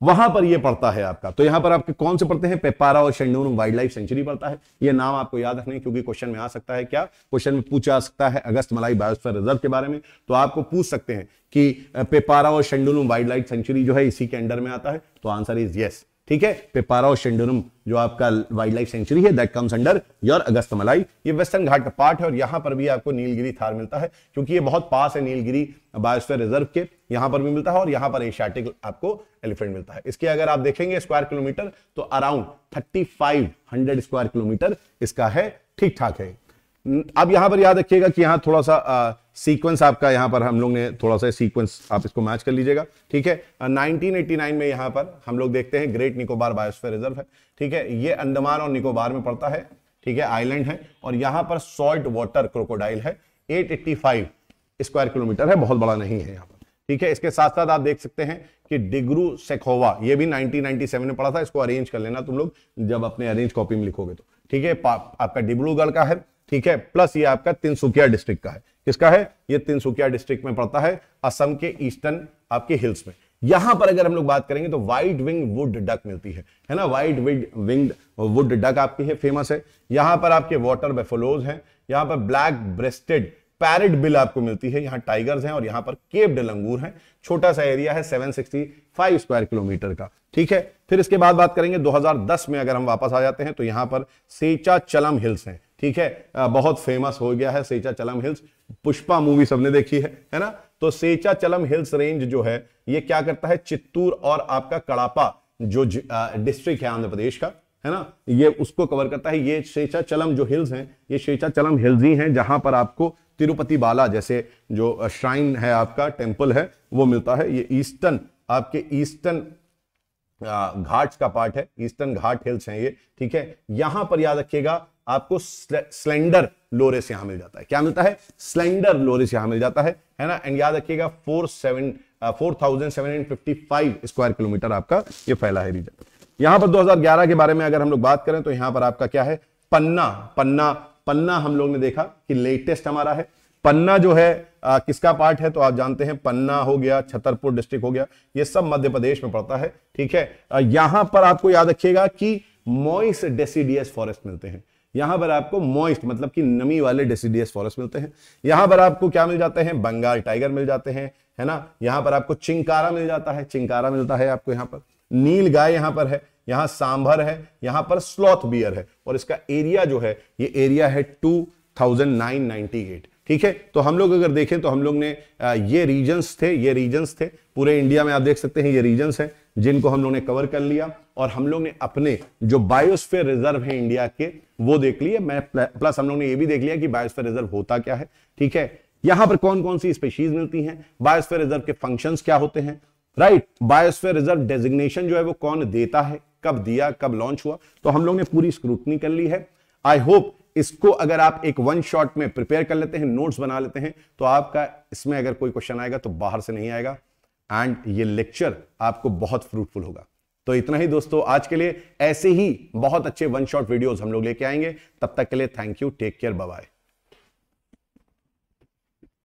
वहां पर ये पड़ता है आपका तो यहां पर आपके कौन से पड़ते हैं पेपारा और शेंडून वाइल्ड लाइफ सेंचुरी पड़ता है ये नाम आपको याद रखने क्योंकि क्वेश्चन में आ सकता है क्या क्वेश्चन में पूछा जा सकता है अगस्त मलाई बायोस्फीयर रिजर्व के बारे में तो आपको पूछ सकते हैं कि पेपारा और शेंडून वाइल्ड लाइफ सेंचुरी जो है इसी के अंडर में आता है तो आंसर इज येस ठीक है पेपारा शेंडुरम जो आपका वाइल्ड लाइफ सेंचुरी है that comes under your Malai ये वेस्टर्न घाट का पार्ट है और यहां पर भी आपको नीलगिरी थार मिलता है क्योंकि ये बहुत पास है नीलगिरी बायोस्फीयर रिजर्व के यहां पर भी मिलता है और यहां पर एशियाटिक आपको एलिफेंट मिलता है इसके अगर आप देखेंगे स्क्वायर किलोमीटर तो अराउंड थर्टी स्क्वायर किलोमीटर इसका है ठीक ठाक है अब यहां पर याद रखिएगा कि यहां थोड़ा सा आ, सीक्वेंस आपका यहां पर हम लोग ने थोड़ा सा सीक्वेंस आप इसको मैच कर लीजिएगा ठीक है 1989 में यहां पर हम लोग देखते हैं ग्रेट निकोबार बायोस्फीयर रिजर्व है ठीक है ये अंडमान और निकोबार में पड़ता है ठीक है आइलैंड है और यहां पर सॉल्ट वाटर क्रोकोडाइल है एट स्क्वायर किलोमीटर है बहुत बड़ा नहीं है यहाँ पर ठीक है इसके साथ साथ आप देख सकते हैं कि डिग्रू सेखोवा ये भी 1997 में पड़ा था इसको अरेंज कर लेना तुम लोग जब अपने अरेंज कॉपी में लिखोगे तो ठीक है आपका डिब्रूगढ़ का है ठीक है प्लस ये आपका तिनसुकिया डिस्ट्रिक्ट का है किसका है ये तिनसुकिया डिस्ट्रिक्ट में पड़ता है असम के ईस्टर्न आपके हिल्स में यहां पर अगर हम लोग बात करेंगे तो वाइट विंग वुड डक मिलती है है ना वाइट विंग वुड डक आपकी है फेमस है यहां पर आपके वाटर बेफोलोज हैं यहां पर ब्लैक ब्रेस्टेड पैरेट बिल आपको मिलती है यहाँ टाइगर्स हैं और यहां पर केप्ड लंगूर हैं छोटा सा एरिया है 765 स्क्वायर किलोमीटर का ठीक है फिर इसके बाद बात करेंगे 2010 में अगर हम वापस आ जाते हैं तो यहां पर सेचा चलम हिल्स हैं ठीक है बहुत फेमस हो गया है सेचा चलम हिल्स पुष्पा मूवी सबने देखी है है ना तो सेचा चलम हिल्स रेंज जो है ये क्या करता है चित्तूर और आपका कड़ापा जो डिस्ट्रिक्ट है आंध्र प्रदेश का है ना ये उसको कवर करता है ये शेचा चलम जो हिल्स हैं ये शेचा चलम हिल्स ही हैं जहां पर आपको तिरुपति बाला जैसे जो श्राइन है आपका टेम्पल है वो मिलता है ये ईस्टर्न आपके ईस्टर्न घाट्स का पार्ट है ईस्टर्न घाट हिल्स हैं ये ठीक है यहां पर याद रखिएगा आपको स्लेंडर लोरेस यहां मिल जाता है क्या मिलता है स्लेंडर लोरेस यहां मिल जाता है है ना एंड याद रखिएगा four seven four thousand seven hundred fifty five square kilometre आपका ये फैला है रीजन यहां पर 2011 के बारे में अगर हम लोग बात करें तो यहां पर आपका क्या है पन्ना पन्ना पन्ना हम लोग ने देखा कि लेटेस्ट हमारा है पन्ना जो है आ, uh, किसका पार्ट है तो आप जानते हैं पन्ना हो गया छतरपुर डिस्ट्रिक्ट हो गया ये सब मध्य प्रदेश में पड़ता है ठीक है uh, यहां पर आपको याद रखिएगा कि मॉइस डेसीडियस फॉरेस्ट मिलते हैं यहां पर आपको मॉइस्ट मतलब कि नमी वाले डेसीडियस फॉरेस्ट मिलते हैं यहां पर आपको क्या मिल जाते हैं बंगाल टाइगर मिल जाते हैं है ना यहां पर आपको चिंकारा मिल जाता है चिंकारा मिलता है आपको यहां पर नील गाय यहां पर है यहां सांभर है यहां पर स्लॉथ बियर है और इसका एरिया जो है ये एरिया है टू ठीक है तो हम लोग अगर देखें तो हम लोग ने ये रीजन्स थे ये रीजन्स थे पूरे इंडिया में आप देख सकते हैं ये रीजन्स हैं जिनको हम लोग ने कवर कर लिया और हम लोग ने अपने जो बायोस्फेयर रिजर्व है इंडिया के वो देख लिए मैं प्लस हम लोग ने ये भी देख लिया कि बायोस्फेयर रिजर्व होता क्या है ठीक है यहां पर कौन कौन सी स्पेशीज मिलती हैं बायोस्फेयर रिजर्व के फंक्शन क्या होते हैं राइट बायोस्फेयर रिजर्व डेजिग्नेशन जो है वो कौन देता है कब दिया कब लॉन्च हुआ तो हम लोग ने पूरी स्क्रूटनी कर ली है आई होप इसको अगर आप एक वन शॉट में प्रिपेयर कर लेते हैं नोट्स बना लेते हैं तो आपका इसमें अगर कोई क्वेश्चन आएगा तो बाहर से नहीं आएगा एंड ये लेक्चर आपको बहुत फ्रूटफुल होगा तो इतना ही दोस्तों आज के लिए ऐसे ही बहुत अच्छे वन शॉट वीडियोस हम लोग लेके आएंगे तब तक के लिए thank you take care bye